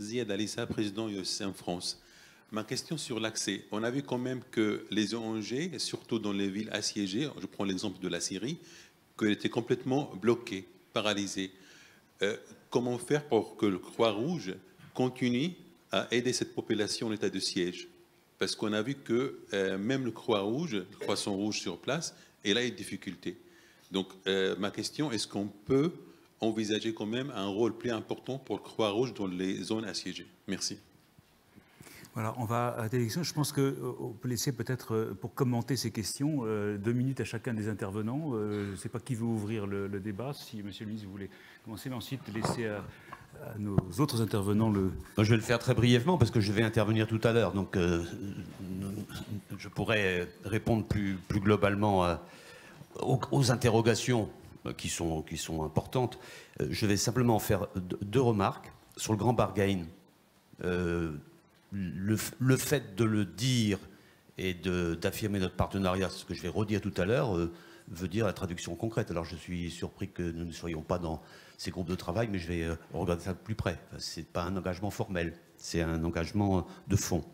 Ziad Alissa, président en France. Ma question sur l'accès. On a vu quand même que les ONG, surtout dans les villes assiégées, je prends l'exemple de la Syrie, qu'elle était complètement bloquées, paralysées. Euh, comment faire pour que le Croix-Rouge continue à aider cette population en état de siège Parce qu'on a vu que euh, même le Croix-Rouge, le Croissant Rouge sur place, il a des difficultés. Donc euh, ma question, est-ce qu'on peut envisager quand même un rôle plus important pour le Croix-Rouge dans les zones assiégées. Merci. Voilà, on va à l'élection. Je pense qu'on euh, peut laisser peut-être, euh, pour commenter ces questions, euh, deux minutes à chacun des intervenants. Euh, je ne sais pas qui veut ouvrir le, débat, si Monsieur le ministre, vous voulez commencer, mais ensuite laisser à, nos autres intervenants le... je vais le faire très brièvement, parce que je vais intervenir tout à l'heure, donc je pourrais répondre plus, plus globalement aux interrogations euh, qui sont, qui sont importantes. Euh, je vais simplement faire deux remarques sur le grand bargain. Euh, le, fait de le dire et d'affirmer notre partenariat, ce que je vais redire tout à l'heure, veut dire la traduction concrète. Alors je suis surpris que nous ne soyons pas dans ces groupes de travail, mais je vais regarder ça de plus près. C'est ce n'est pas un engagement formel, c'est un engagement de fond.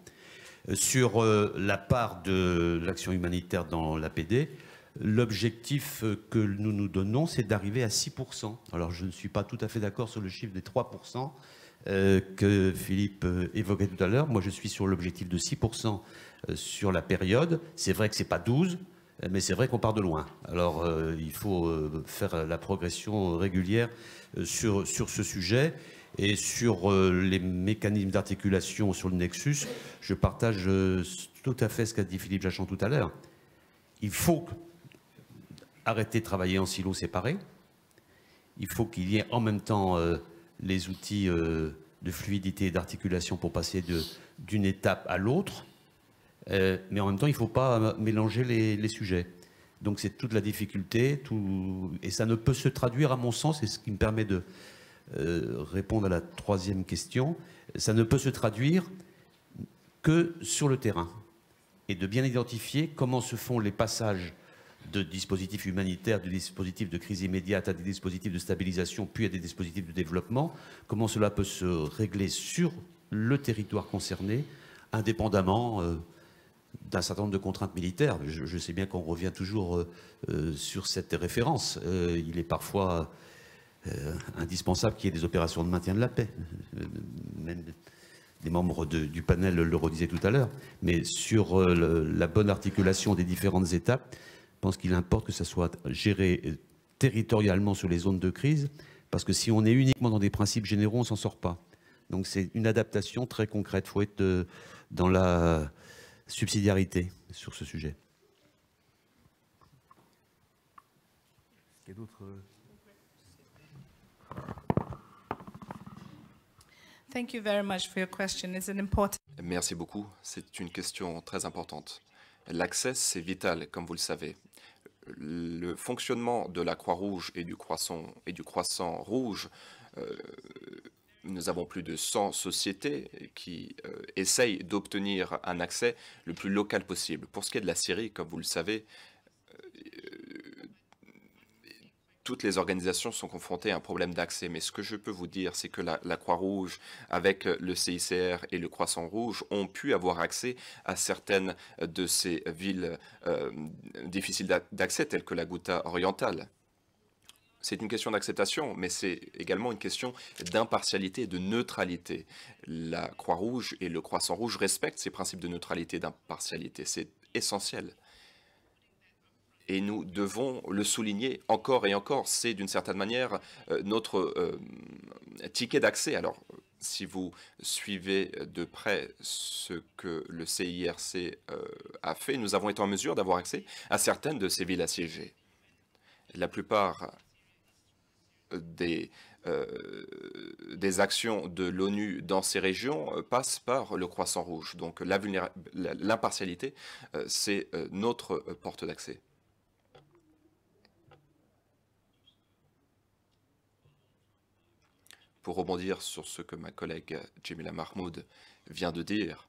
Sur la part de l'action humanitaire dans l'APD, L'objectif euh, que nous nous donnons, c'est d'arriver à 6%. Alors je ne suis pas tout à fait d'accord sur le chiffre des 3% euh, que Philippe euh, évoquait tout à l'heure. Moi, je suis sur l'objectif de 6% sur la période. C'est vrai que ce n'est pas 12, mais c'est vrai qu'on part de loin. Alors il faut faire la progression régulière sur, sur ce sujet. Et sur les mécanismes d'articulation sur le nexus, je partage tout à fait ce qu'a dit Philippe Jachon tout à l'heure. Il faut arrêter de travailler en silos séparés. Il faut qu'il y ait en même temps euh, les outils euh, de fluidité et d'articulation pour passer d'une étape à l'autre. Euh, mais en même temps, il ne faut pas mélanger les, sujets. Donc c'est toute la difficulté, tout... et ça ne peut se traduire, à mon sens, et ce qui me permet de répondre à la troisième question, ça ne peut se traduire que sur le terrain, et de bien identifier comment se font les passages de dispositifs humanitaires, de dispositifs de crise immédiate à des dispositifs de stabilisation, puis à des dispositifs de développement, comment cela peut se régler sur le territoire concerné, indépendamment euh, d'un certain nombre de contraintes militaires. Je, sais bien qu'on revient toujours euh, euh, sur cette référence. il est parfois indispensable qu'il y ait des opérations de maintien de la paix. Même des membres du panel le redisaient tout à l'heure. Mais sur la bonne articulation des différentes étapes, je pense qu'il importe que ça soit géré euh, territorialement sur les zones de crise, parce que si on est uniquement dans des principes généraux, on ne s'en sort pas. Donc c'est une adaptation très concrète. Il faut être euh, dans la subsidiarité sur ce sujet. Merci beaucoup. C'est une question très importante. L'accès, c'est vital, comme vous le savez le fonctionnement de la Croix-Rouge et du Croissant, et du croissant Rouge, euh, nous avons plus de 100 sociétés qui euh, essayent d'obtenir un accès le plus local possible. Pour ce qui est de la Syrie, comme vous le savez, toutes les organisations sont confrontées à un problème d'accès. Mais ce que je peux vous dire, c'est que la, Croix-Rouge, avec le CICR et le Croissant-Rouge, ont pu avoir accès à certaines de ces villes euh, difficiles d'accès, telles que la Ghouta orientale. C'est une question d'acceptation, mais c'est également une question d'impartialité et de neutralité. La Croix-Rouge et le Croissant-Rouge respectent ces principes de neutralité et d'impartialité. C'est essentiel et nous devons le souligner encore et encore. C'est d'une certaine manière euh, notre euh, ticket d'accès. Alors, si vous suivez de près ce que le CIRC euh, a fait, nous avons été en mesure d'avoir accès à certaines de ces villes assiégées. La plupart des, actions de l'ONU dans ces régions passent par le Croissant Rouge. Donc l'impartialité, c'est notre porte d'accès. pour rebondir sur ce que ma collègue Jamila Mahmoud vient de dire,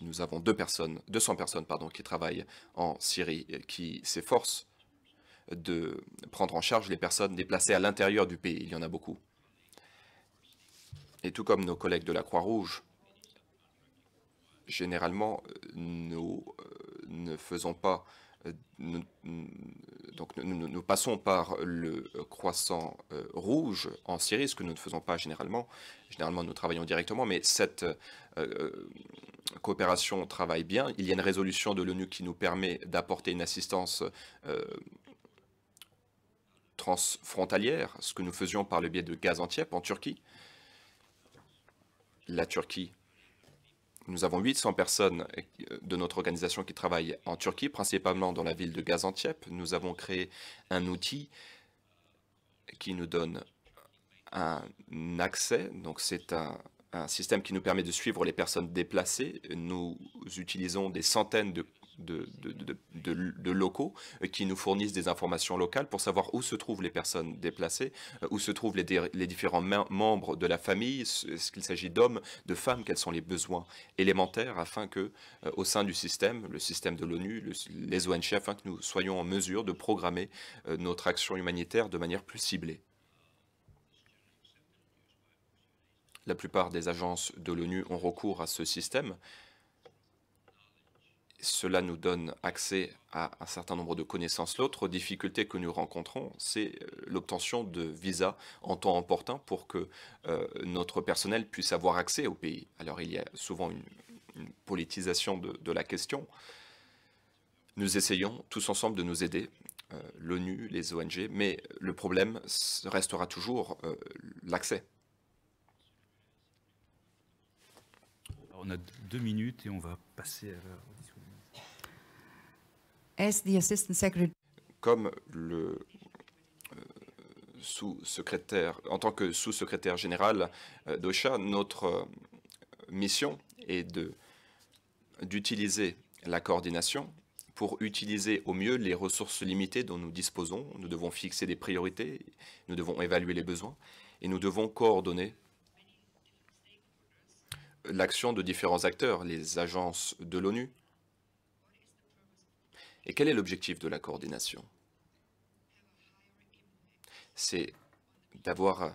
nous avons deux personnes, 200 personnes pardon, qui travaillent en Syrie, qui s'efforcent de prendre en charge les personnes déplacées à l'intérieur du pays. Il y en a beaucoup. Et tout comme nos collègues de la Croix-Rouge, généralement, euh, nous euh, ne faisons pas euh, nous, euh, donc nous, passons par le croissant euh, rouge en Syrie, ce que nous ne faisons pas généralement. Généralement, nous travaillons directement, mais cette coopération travaille bien. Il y a une résolution de l'ONU qui nous permet d'apporter une assistance transfrontalière, ce que nous faisions par le biais de Gaziantep en Turquie. La Turquie nous avons 800 personnes euh, euh, de notre organisation qui travaillent en Turquie, principalement dans la ville de Gaziantep. Nous avons créé un outil qui nous donne un accès, donc c'est un, système qui nous permet de suivre les personnes déplacées. Nous utilisons des centaines de de, de, locaux euh, qui nous fournissent des informations locales pour savoir où se trouvent les personnes déplacées, euh, où se trouvent les, les différents membres de la famille, s'il ce qu'il s'agit d'hommes, de femmes, quels sont les besoins élémentaires afin que, euh, au sein du système, le système de l'ONU, les ONG, afin que nous soyons en mesure de programmer notre action humanitaire de manière plus ciblée. La plupart des agences de l'ONU ont recours à ce système, cela nous donne accès à un certain nombre de connaissances. L'autre difficulté que nous rencontrons, c'est euh, l'obtention de visas en temps opportun pour que euh, notre personnel puisse avoir accès au pays. Alors il y a souvent une, politisation de, la question. Nous essayons tous ensemble de nous aider, euh, l'ONU, les ONG, mais le problème restera toujours l'accès. On a deux minutes et on va passer à la comme le euh, sous-secrétaire, en tant que sous-secrétaire général euh, d'OSHA, notre euh, mission est d'utiliser la coordination pour utiliser au mieux les ressources limitées dont nous disposons. Nous devons fixer des priorités, nous devons évaluer les besoins et nous devons coordonner l'action de différents acteurs, les agences de l'ONU, et quel est l'objectif de la coordination C'est d'avoir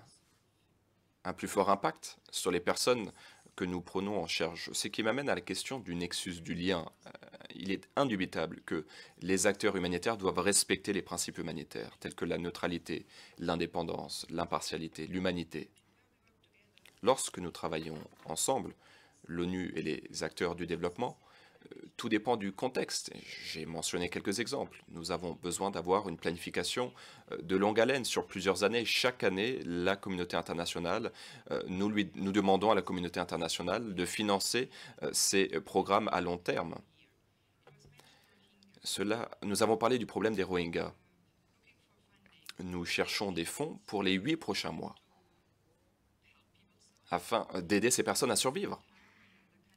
un plus fort impact sur les personnes que nous prenons en charge. Ce qui m'amène à la question du nexus du lien. Euh, il est indubitable que les acteurs humanitaires doivent respecter les principes humanitaires, tels que la neutralité, l'indépendance, l'impartialité, l'humanité. Lorsque nous travaillons ensemble, l'ONU et les acteurs du développement, tout dépend du contexte. J'ai mentionné quelques exemples. Nous avons besoin d'avoir une planification euh, de longue haleine sur plusieurs années. Chaque année, la communauté internationale, euh, nous, demandons à la communauté internationale de financer euh, ces programmes à long terme. nous avons parlé du problème des Rohingyas. Nous cherchons des fonds pour les huit prochains mois afin d'aider ces personnes à survivre.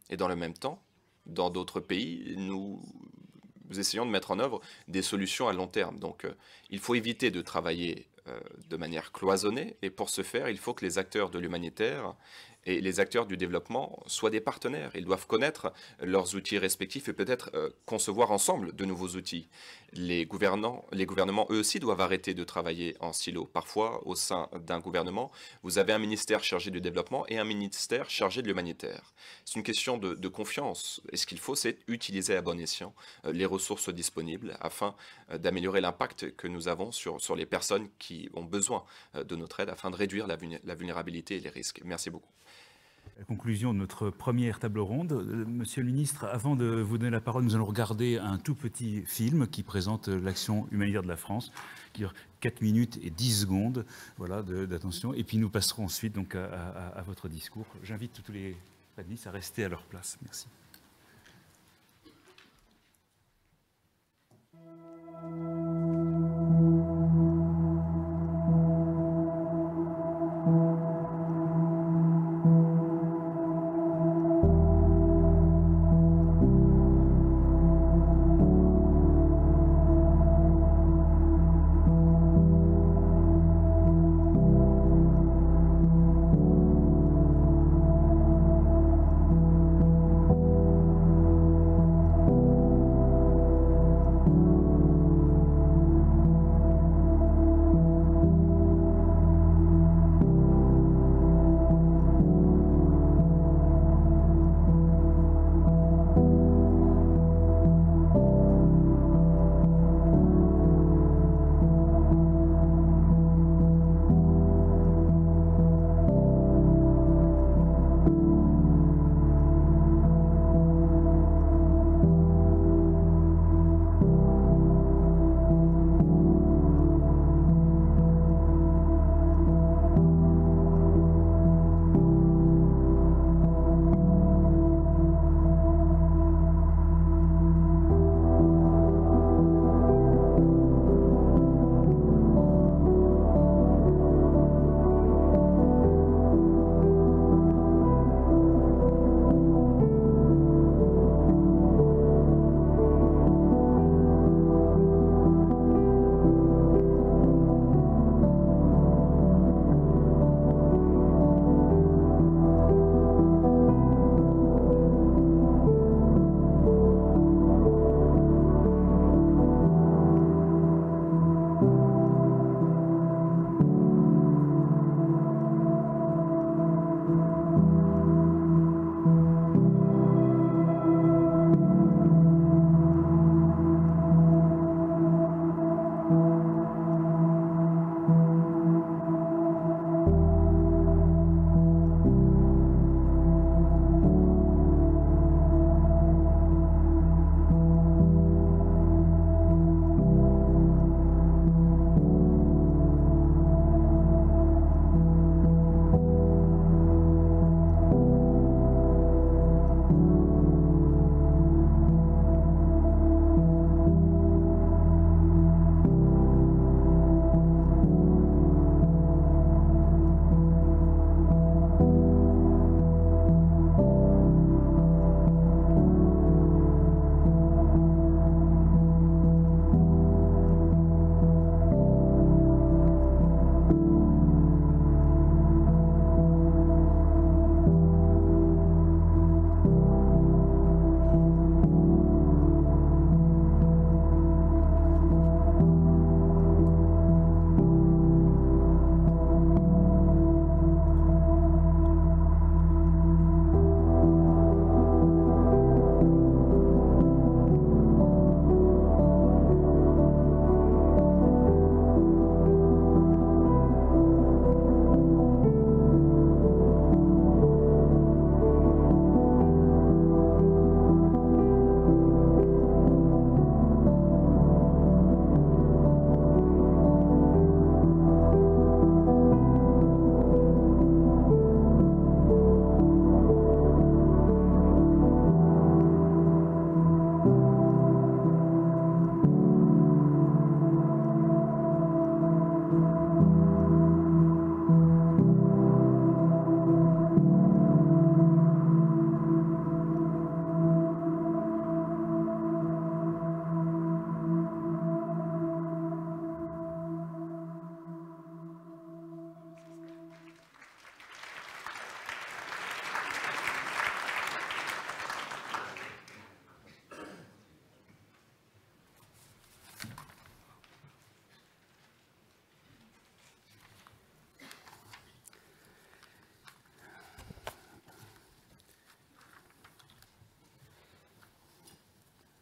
Et dans le même temps, dans d'autres pays, nous essayons de mettre en œuvre des solutions à long terme. Donc, euh, il faut éviter de travailler euh, de manière cloisonnée. Et pour ce faire, il faut que les acteurs de l'humanitaire et les acteurs du développement soient des partenaires. Ils doivent connaître leurs outils respectifs et peut-être euh, concevoir ensemble de nouveaux outils. Les, gouvernants, les gouvernements, eux aussi, doivent arrêter de travailler en silo. Parfois, au sein d'un gouvernement, vous avez un ministère chargé du développement et un ministère chargé de l'humanitaire. C'est une question de, de confiance. Et ce qu'il faut, c'est utiliser à bon escient euh, les ressources disponibles afin d'améliorer l'impact que nous avons sur, sur les personnes qui ont besoin euh, de notre aide afin de réduire la, vulnérabilité et les risques. Merci beaucoup. La conclusion de notre première table ronde. Euh, monsieur le ministre, avant de vous donner la parole, nous allons regarder un tout petit film qui présente l'action humanitaire de la France, qui dure 4 minutes et 10 secondes voilà, d'attention. Et puis nous passerons ensuite donc, à, votre discours. J'invite tous les panélistes à rester à leur place. Merci.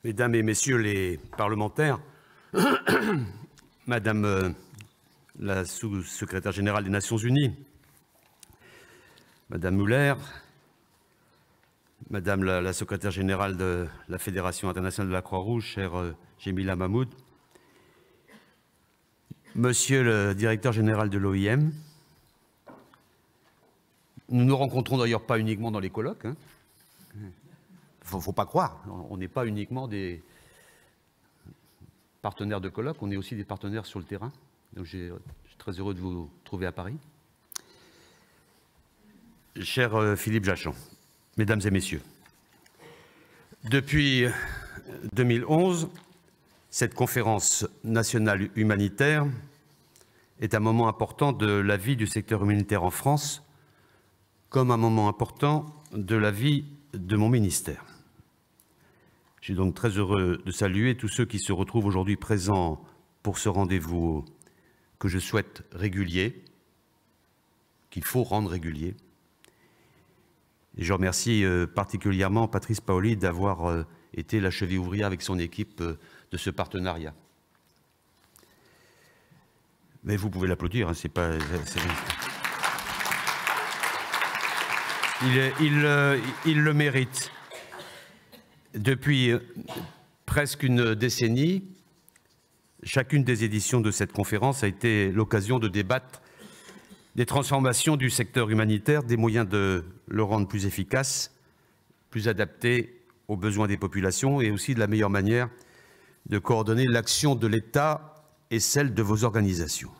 Mesdames et Messieurs les parlementaires, Madame euh, la sous-secrétaire générale des Nations Unies, Madame Muller, Madame la, secrétaire générale de la Fédération internationale de la Croix-Rouge, chère euh, Jemila Mahmoud, Monsieur le directeur général de l'OIM, nous nous rencontrons d'ailleurs pas uniquement dans les colloques, hein, il ne faut pas croire, on n'est pas uniquement des partenaires de colloque, on est aussi des partenaires sur le terrain. Donc je suis très heureux de vous trouver à Paris. Cher euh, Philippe Jachon, mesdames et messieurs, depuis 2011, euh, cette conférence nationale humanitaire est un moment important de la vie du secteur humanitaire en France, comme un moment important de la vie de mon ministère. Je suis donc très heureux de saluer tous ceux qui se retrouvent aujourd'hui présents pour ce rendez-vous que je souhaite régulier, qu'il faut rendre régulier. Et je remercie euh, particulièrement Patrice Paoli d'avoir euh, été la cheville ouvrière avec son équipe euh, de ce partenariat. Mais vous pouvez l'applaudir, hein, c'est pas. il, il, le mérite. Depuis euh, presque une décennie, chacune des éditions de cette conférence a été l'occasion de débattre des transformations du secteur humanitaire, des moyens de le rendre plus efficace, plus adapté aux besoins des populations et aussi de la meilleure manière de coordonner l'action de l'État et celle de vos organisations.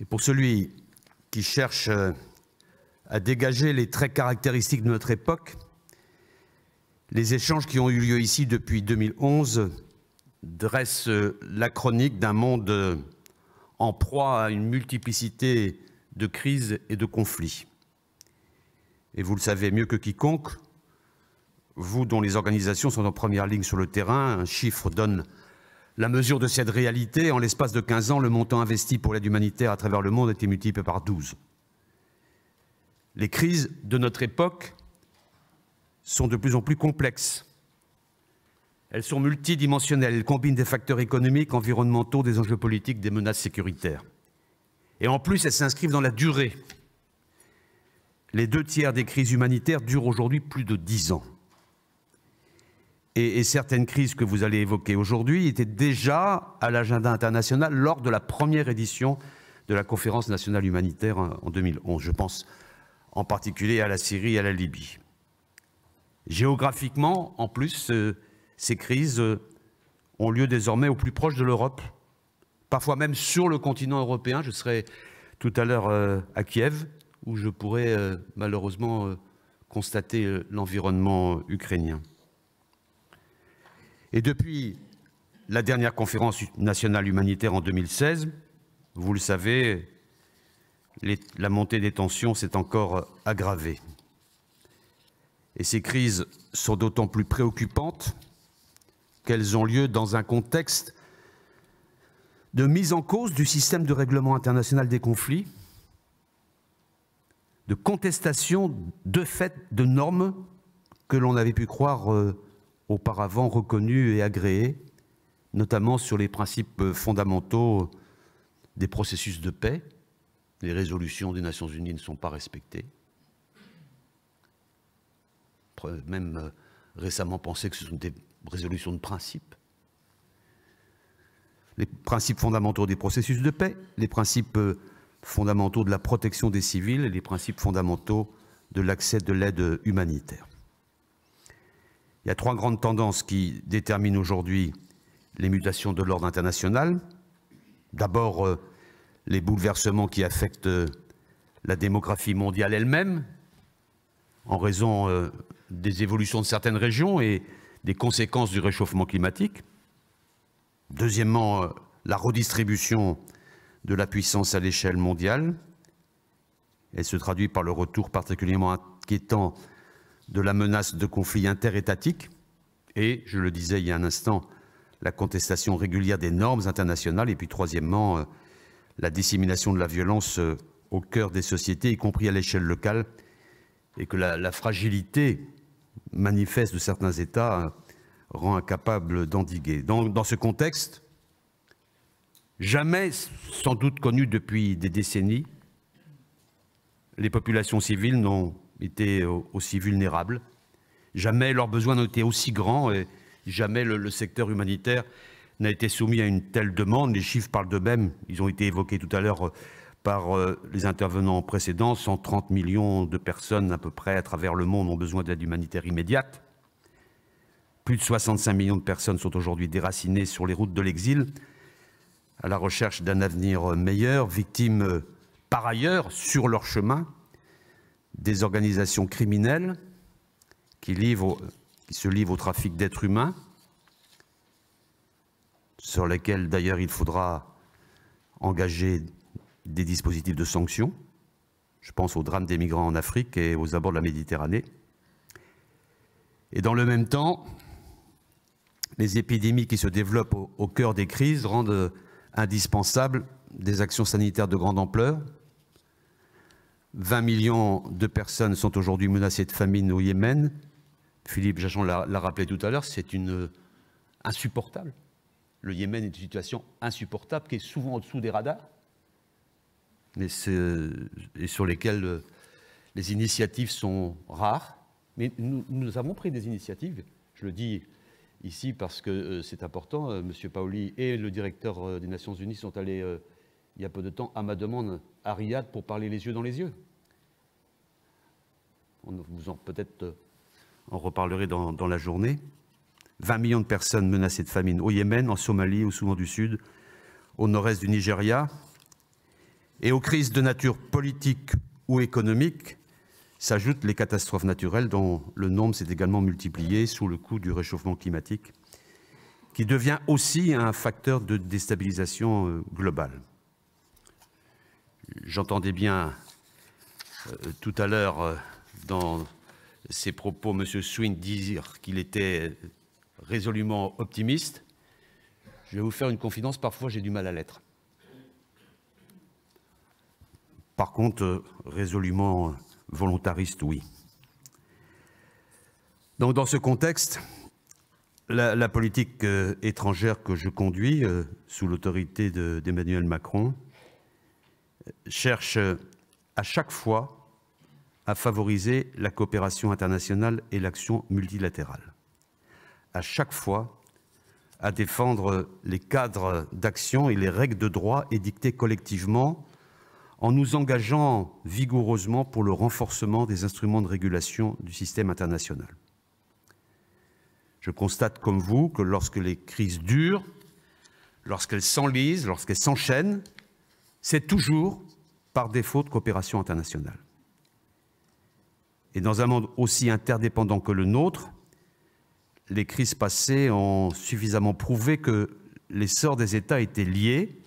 Et pour celui qui cherche euh, à dégager les traits caractéristiques de notre époque, les échanges qui ont eu lieu ici depuis 2011 dressent la chronique d'un monde en proie à une multiplicité de crises et de conflits. Et vous le savez mieux que quiconque, vous dont les organisations sont en première ligne sur le terrain, un chiffre donne la mesure de cette réalité. En l'espace de 15 ans, le montant investi pour l'aide humanitaire à travers le monde a été multiplié par 12. Les crises de notre époque sont de plus en plus complexes. Elles sont multidimensionnelles, elles combinent des facteurs économiques, environnementaux, des enjeux politiques, des menaces sécuritaires. Et en plus, elles s'inscrivent dans la durée. Les deux tiers des crises humanitaires durent aujourd'hui plus de dix ans. Et, certaines crises que vous allez évoquer aujourd'hui étaient déjà à l'agenda international lors de la première édition de la conférence nationale humanitaire en 2011. Je pense en particulier à la Syrie et à la Libye. Géographiquement, en plus, euh, ces crises euh, ont lieu désormais au plus proche de l'Europe, parfois même sur le continent européen. Je serai tout à l'heure euh, à Kiev, où je pourrai malheureusement constater l'environnement ukrainien. Et depuis la dernière conférence nationale humanitaire en 2016, vous le savez, la montée des tensions s'est encore aggravée. Et ces crises sont d'autant plus préoccupantes qu'elles ont lieu dans un contexte de mise en cause du système de règlement international des conflits, de contestation de fait de normes que l'on avait pu croire euh, auparavant reconnues et agréées, notamment sur les principes fondamentaux des processus de paix. Les résolutions des Nations Unies ne sont pas respectées même euh, récemment pensé que ce sont des résolutions de principe. Les principes fondamentaux des processus de paix, les principes euh, fondamentaux de la protection des civils et les principes fondamentaux de l'accès de l'aide humanitaire. Il y a trois grandes tendances qui déterminent aujourd'hui les mutations de l'ordre international. D'abord, euh, les bouleversements qui affectent la démographie mondiale elle-même, en raison des évolutions de certaines régions et des conséquences du réchauffement climatique. Deuxièmement, euh, la redistribution de la puissance à l'échelle mondiale. Elle se traduit par le retour particulièrement inquiétant de la menace de conflits interétatiques et, je le disais il y a un instant, la contestation régulière des normes internationales. Et puis troisièmement, euh, la dissémination de la violence euh, au cœur des sociétés, y compris à l'échelle locale, et que la, la fragilité manifeste de certains États euh, rend incapable d'endiguer. Dans, dans ce contexte, jamais sans doute connu depuis des décennies, les populations civiles n'ont été aussi vulnérables, jamais leurs besoins n'ont été aussi grands et jamais le, le secteur humanitaire n'a été soumis à une telle demande. Les chiffres parlent d'eux-mêmes, ils ont été évoqués tout à l'heure euh, par euh, les intervenants précédents. 130 millions de personnes à peu près à travers le monde ont besoin d'aide humanitaire immédiate. Plus de 65 millions de personnes sont aujourd'hui déracinées sur les routes de l'exil, à la recherche d'un avenir euh, meilleur, victimes euh, par ailleurs, sur leur chemin, des organisations criminelles qui, qui se livrent au trafic d'êtres humains, sur lesquelles d'ailleurs il faudra engager des dispositifs de sanctions. Je pense au drame des migrants en Afrique et aux abords de la Méditerranée. Et dans le même temps, les épidémies qui se développent au, cœur des crises rendent euh, indispensables des actions sanitaires de grande ampleur. 20 millions de personnes sont aujourd'hui menacées de famine au Yémen. Philippe Jachon l'a rappelé tout à l'heure, c'est une euh, insupportable. Le Yémen est une situation insupportable qui est souvent au-dessous des radars mais et sur lesquels euh, les initiatives sont rares. Mais nous, avons pris des initiatives, je le dis ici parce que euh, c'est important. Monsieur Paoli et le directeur euh, des Nations Unies sont allés, il y a peu de temps, à ma demande, à Riyad pour parler les yeux dans les yeux. On vous en peut-être on reparlerait dans, la journée. 20 millions de personnes menacées de famine au Yémen, en Somalie, au souvent du Sud, au nord-est du Nigeria, et aux crises de nature politique ou économique s'ajoutent les catastrophes naturelles dont le nombre s'est également multiplié sous le coup du réchauffement climatique, qui devient aussi un facteur de déstabilisation euh, globale. J'entendais bien euh, tout à l'heure euh, dans ses propos M. Swin dire qu'il était résolument optimiste. Je vais vous faire une confidence, parfois j'ai du mal à l'être. Par contre, euh, résolument euh, volontariste, oui. Donc dans ce contexte, la, politique euh, étrangère que je conduis sous l'autorité d'Emmanuel Macron cherche à chaque fois à favoriser la coopération internationale et l'action multilatérale. À chaque fois, à défendre les cadres d'action et les règles de droit édictées collectivement en nous engageant vigoureusement pour le renforcement des instruments de régulation du système international. Je constate comme vous que lorsque les crises durent, lorsqu'elles s'enlisent, lorsqu'elles s'enchaînent, c'est toujours par défaut de coopération internationale. Et dans un monde aussi interdépendant que le nôtre, les crises passées ont suffisamment prouvé que les sorts des États étaient liés,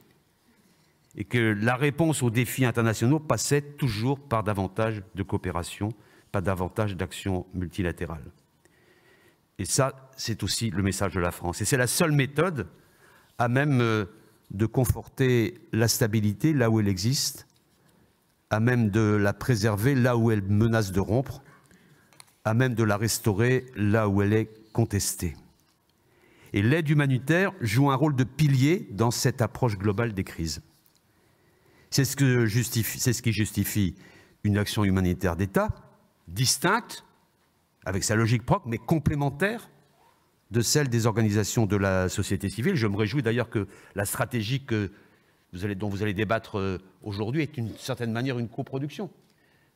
et que la réponse aux défis internationaux passait toujours par davantage de coopération, pas davantage d'action multilatérale. Et ça, c'est aussi le message de la France. Et c'est la seule méthode à même euh, de conforter la stabilité là où elle existe, à même de la préserver là où elle menace de rompre, à même de la restaurer là où elle est contestée. Et l'aide humanitaire joue un rôle de pilier dans cette approche globale des crises. C'est ce, qui justifie une action humanitaire d'État, distincte, avec sa logique propre, mais complémentaire de celle des organisations de la société civile. Je me réjouis d'ailleurs que la stratégie que vous allez, dont vous allez débattre euh, aujourd'hui est d'une certaine manière une coproduction,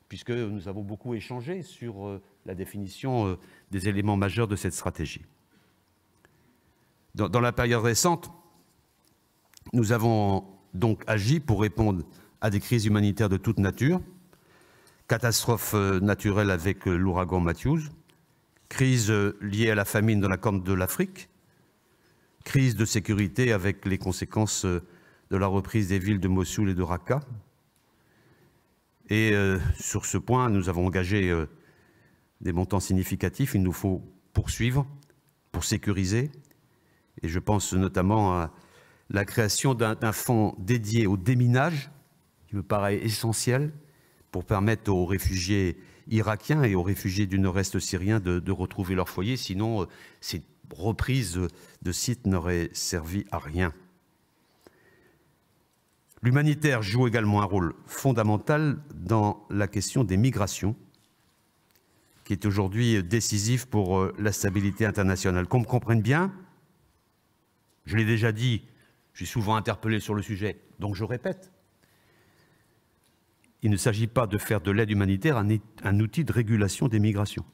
puisque nous avons beaucoup échangé sur euh, la définition euh, des éléments majeurs de cette stratégie. dans la période récente, nous avons donc agi pour répondre à des crises humanitaires de toute nature, catastrophe euh, naturelle avec euh, l'ouragan Matthews, crise euh, liée à la famine dans la Corne de l'Afrique, crise de sécurité avec les conséquences de la reprise des villes de Mossoul et de Raqqa. Et sur ce point, nous avons engagé des montants significatifs. Il nous faut poursuivre pour sécuriser. Et je pense notamment à la création d'un fonds dédié au déminage, qui me paraît essentiel, pour permettre aux réfugiés irakiens et aux réfugiés du nord-est syrien de, retrouver leur foyer. Sinon, euh, cette reprise de sites n'aurait servi à rien. L'humanitaire joue également un rôle fondamental dans la question des migrations, qui est aujourd'hui décisif pour euh, la stabilité internationale. Qu'on me comprenne bien, je l'ai déjà dit, je suis souvent interpellé sur le sujet, donc je répète. Il ne s'agit pas de faire de l'aide humanitaire un, outil de régulation des migrations,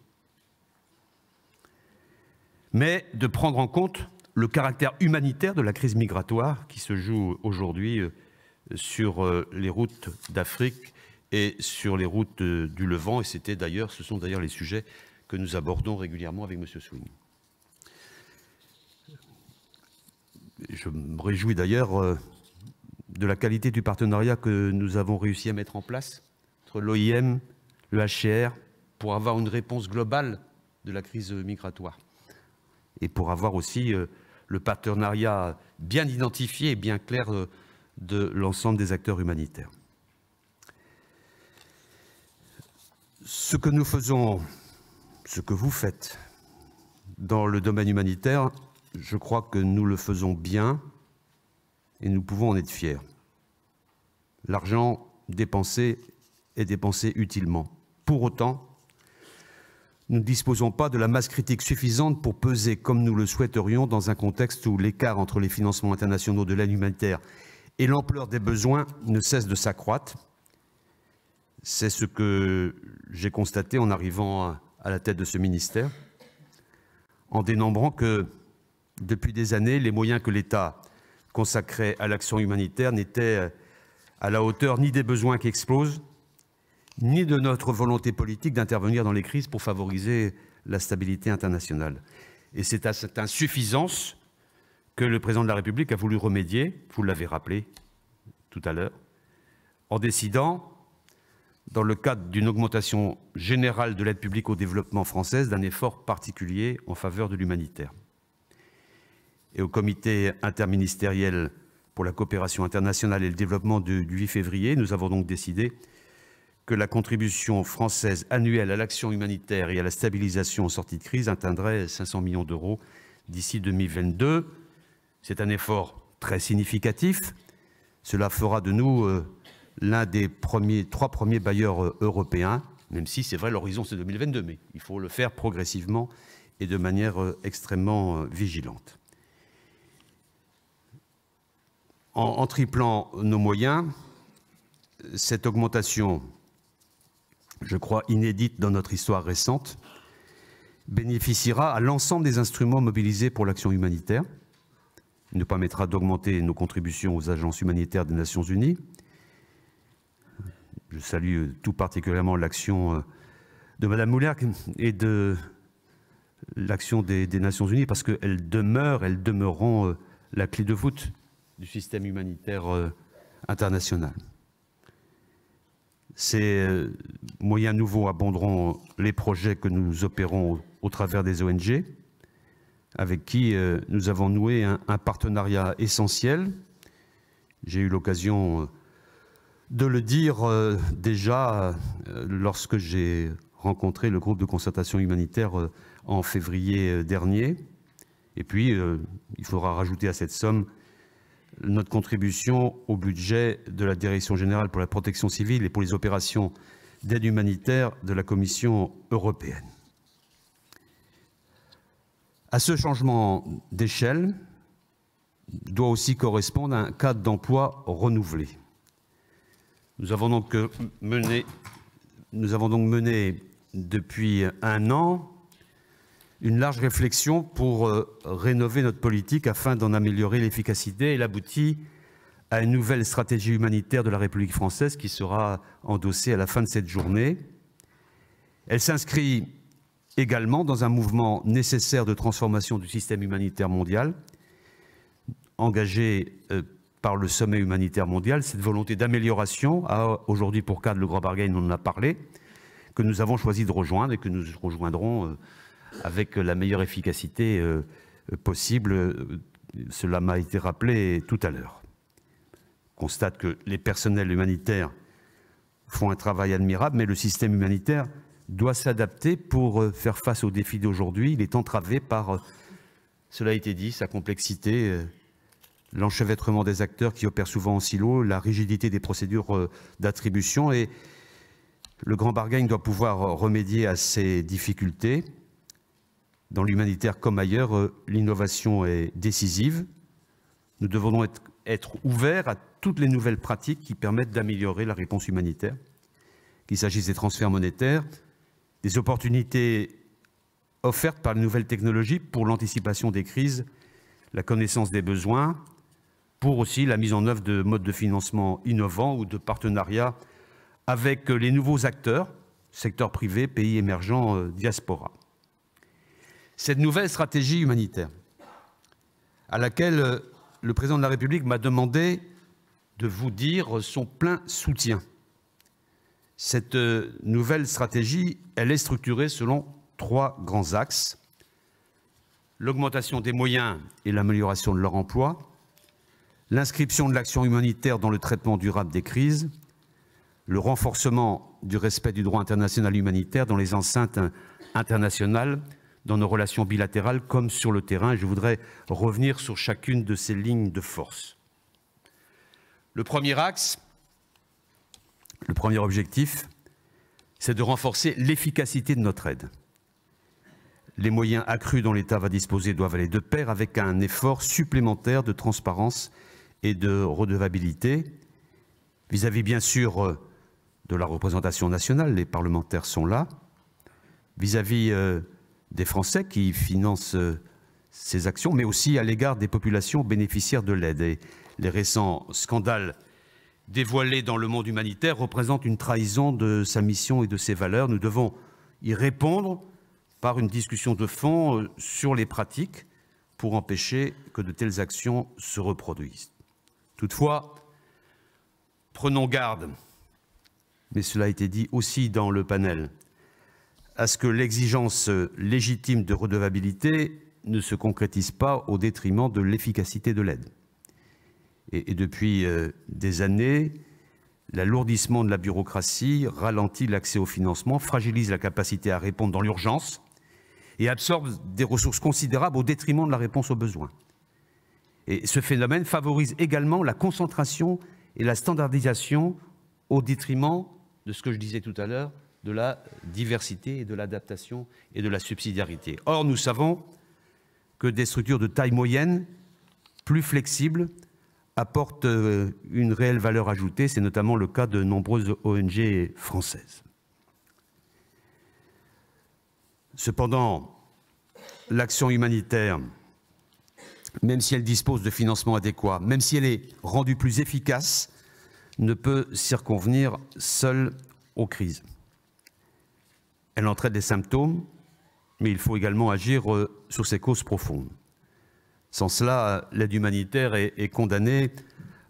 mais de prendre en compte le caractère humanitaire de la crise migratoire qui se joue aujourd'hui euh, sur euh, les routes d'Afrique et sur les routes euh, du Levant. Et c'était d'ailleurs, ce sont d'ailleurs les sujets que nous abordons régulièrement avec M. Swing. je me réjouis d'ailleurs euh, de la qualité du partenariat que nous avons réussi à mettre en place entre l'OIM, le HCR, pour avoir une réponse globale de la crise migratoire et pour avoir aussi euh, le partenariat bien identifié et bien clair euh, de l'ensemble des acteurs humanitaires. Ce que nous faisons, ce que vous faites dans le domaine humanitaire je crois que nous le faisons bien et nous pouvons en être fiers. L'argent dépensé est dépensé utilement. Pour autant, nous ne disposons pas de la masse critique suffisante pour peser comme nous le souhaiterions dans un contexte où l'écart entre les financements internationaux de l'aide humanitaire et l'ampleur des besoins ne cesse de s'accroître. C'est ce que j'ai constaté en arrivant à la tête de ce ministère, en dénombrant que depuis des années, les moyens que l'État consacrait à l'action humanitaire n'étaient euh, à la hauteur ni des besoins qui explosent, ni de notre volonté politique d'intervenir dans les crises pour favoriser la stabilité internationale. Et c'est à cette insuffisance que le président de la République a voulu remédier, vous l'avez rappelé tout à l'heure, en décidant, dans le cadre d'une augmentation générale de l'aide publique au développement française, d'un effort particulier en faveur de l'humanitaire et au comité interministériel pour la coopération internationale et le développement du 8 février, nous avons donc décidé que la contribution française annuelle à l'action humanitaire et à la stabilisation en sortie de crise atteindrait 500 millions d'euros d'ici 2022. C'est un effort très significatif. Cela fera de nous euh, l'un des trois premiers bailleurs euh, européens, même si c'est vrai l'horizon c'est 2022, mais il faut le faire progressivement et de manière euh, extrêmement vigilante. En, triplant nos moyens, cette augmentation, je crois inédite dans notre histoire récente, bénéficiera à l'ensemble des instruments mobilisés pour l'action humanitaire, Il nous permettra d'augmenter nos contributions aux agences humanitaires des Nations Unies. Je salue tout particulièrement l'action euh, de Mme Muller et de l'action des, Nations Unies parce qu'elles demeurent, elles demeureront euh, la clé de voûte du système humanitaire euh, international. Ces euh, moyens nouveaux abonderont les projets que nous opérons au travers des ONG, avec qui euh, nous avons noué un, partenariat essentiel. J'ai eu l'occasion de le dire déjà lorsque j'ai rencontré le groupe de concertation humanitaire en février dernier. Et puis, il faudra rajouter à cette somme notre contribution au budget de la Direction générale pour la protection civile et pour les opérations d'aide humanitaire de la Commission européenne. À ce changement d'échelle doit aussi correspondre un cadre d'emploi renouvelé. Nous avons donc euh, mené, nous avons donc mené depuis un an une large réflexion pour euh, rénover notre politique afin d'en améliorer l'efficacité. et aboutit à une nouvelle stratégie humanitaire de la République française qui sera endossée à la fin de cette journée. Elle s'inscrit également dans un mouvement nécessaire de transformation du système humanitaire mondial, engagé euh, par le sommet humanitaire mondial, cette volonté d'amélioration a aujourd'hui pour cadre le Grand Bargain, on en a parlé, que nous avons choisi de rejoindre et que nous rejoindrons euh, avec la meilleure efficacité euh, possible. Cela m'a été rappelé tout à l'heure. Constate que les personnels humanitaires font un travail admirable, mais le système humanitaire doit s'adapter pour euh, faire face aux défis d'aujourd'hui. Il est entravé par, euh, cela a été dit, sa complexité, l'enchevêtrement des acteurs qui opèrent souvent en silo, la rigidité des procédures d'attribution et le grand bargain doit pouvoir remédier à ces difficultés. Dans l'humanitaire comme ailleurs, euh, l'innovation est décisive. Nous devons être, être ouverts à toutes les nouvelles pratiques qui permettent d'améliorer la réponse humanitaire, qu'il s'agisse des transferts monétaires, des opportunités offertes par les nouvelles technologies pour l'anticipation des crises, la connaissance des besoins, pour aussi la mise en œuvre de modes de financement innovants ou de partenariats avec les nouveaux acteurs, secteur privé, pays émergents, euh, diaspora cette nouvelle stratégie humanitaire à laquelle euh, le président de la République m'a demandé de vous dire son plein soutien. Cette euh, nouvelle stratégie, elle est structurée selon trois grands axes. L'augmentation des moyens et l'amélioration de leur emploi, l'inscription de l'action humanitaire dans le traitement durable des crises, le renforcement du respect du droit international humanitaire dans les enceintes internationales, dans nos relations bilatérales comme sur le terrain. Je voudrais revenir sur chacune de ces lignes de force. Le premier axe, le premier objectif, c'est de renforcer l'efficacité de notre aide. Les moyens accrus dont l'État va disposer doivent aller de pair avec un effort supplémentaire de transparence et de redevabilité vis-à-vis bien sûr de la représentation nationale, les parlementaires sont là, vis-à-vis vis à vis des Français qui financent euh, ces actions, mais aussi à l'égard des populations bénéficiaires de l'aide. Et les récents scandales dévoilés dans le monde humanitaire représentent une trahison de sa mission et de ses valeurs. Nous devons y répondre par une discussion de fond euh, sur les pratiques pour empêcher que de telles actions se reproduisent. Toutefois, prenons garde, mais cela a été dit aussi dans le panel, à ce que l'exigence légitime de redevabilité ne se concrétise pas au détriment de l'efficacité de l'aide. Et, depuis euh, des années, l'alourdissement de la bureaucratie ralentit l'accès au financement, fragilise la capacité à répondre dans l'urgence et absorbe des ressources considérables au détriment de la réponse aux besoins. Et ce phénomène favorise également la concentration et la standardisation au détriment de ce que je disais tout à l'heure, de la diversité et de l'adaptation et de la subsidiarité. Or, nous savons que des structures de taille moyenne, plus flexibles, apportent euh, une réelle valeur ajoutée. C'est notamment le cas de nombreuses ONG françaises. Cependant, l'action humanitaire, même si elle dispose de financements adéquats, même si elle est rendue plus efficace, ne peut circonvenir seule aux crises elle entraîne des symptômes, mais il faut également agir euh, sur ses causes profondes. Sans cela, l'aide humanitaire est, condamnée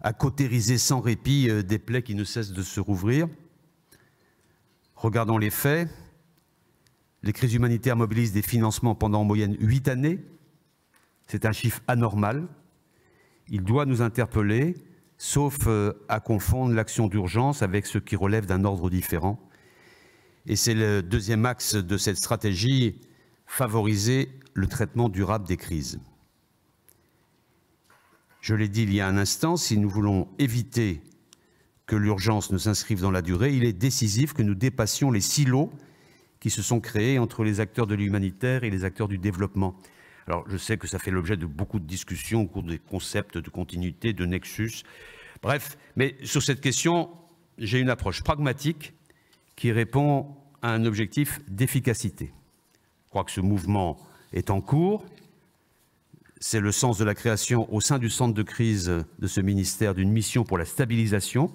à cautériser sans répit euh, des plaies qui ne cessent de se rouvrir. Regardons les faits. Les crises humanitaires mobilisent des financements pendant en moyenne huit années. C'est un chiffre anormal. Il doit nous interpeller, sauf euh, à confondre l'action d'urgence avec ce qui relève d'un ordre différent et c'est le deuxième axe de cette stratégie, favoriser le traitement durable des crises. Je l'ai dit il y a un instant, si nous voulons éviter que l'urgence ne s'inscrive dans la durée, il est décisif que nous dépassions les silos qui se sont créés entre les acteurs de l'humanitaire et les acteurs du développement. Alors je sais que ça fait l'objet de beaucoup de discussions au cours des concepts de continuité, de nexus, bref, mais sur cette question, j'ai une approche pragmatique qui répond à un objectif d'efficacité. Je crois que ce mouvement est en cours. C'est le sens de la création au sein du centre de crise de ce ministère d'une mission pour la stabilisation,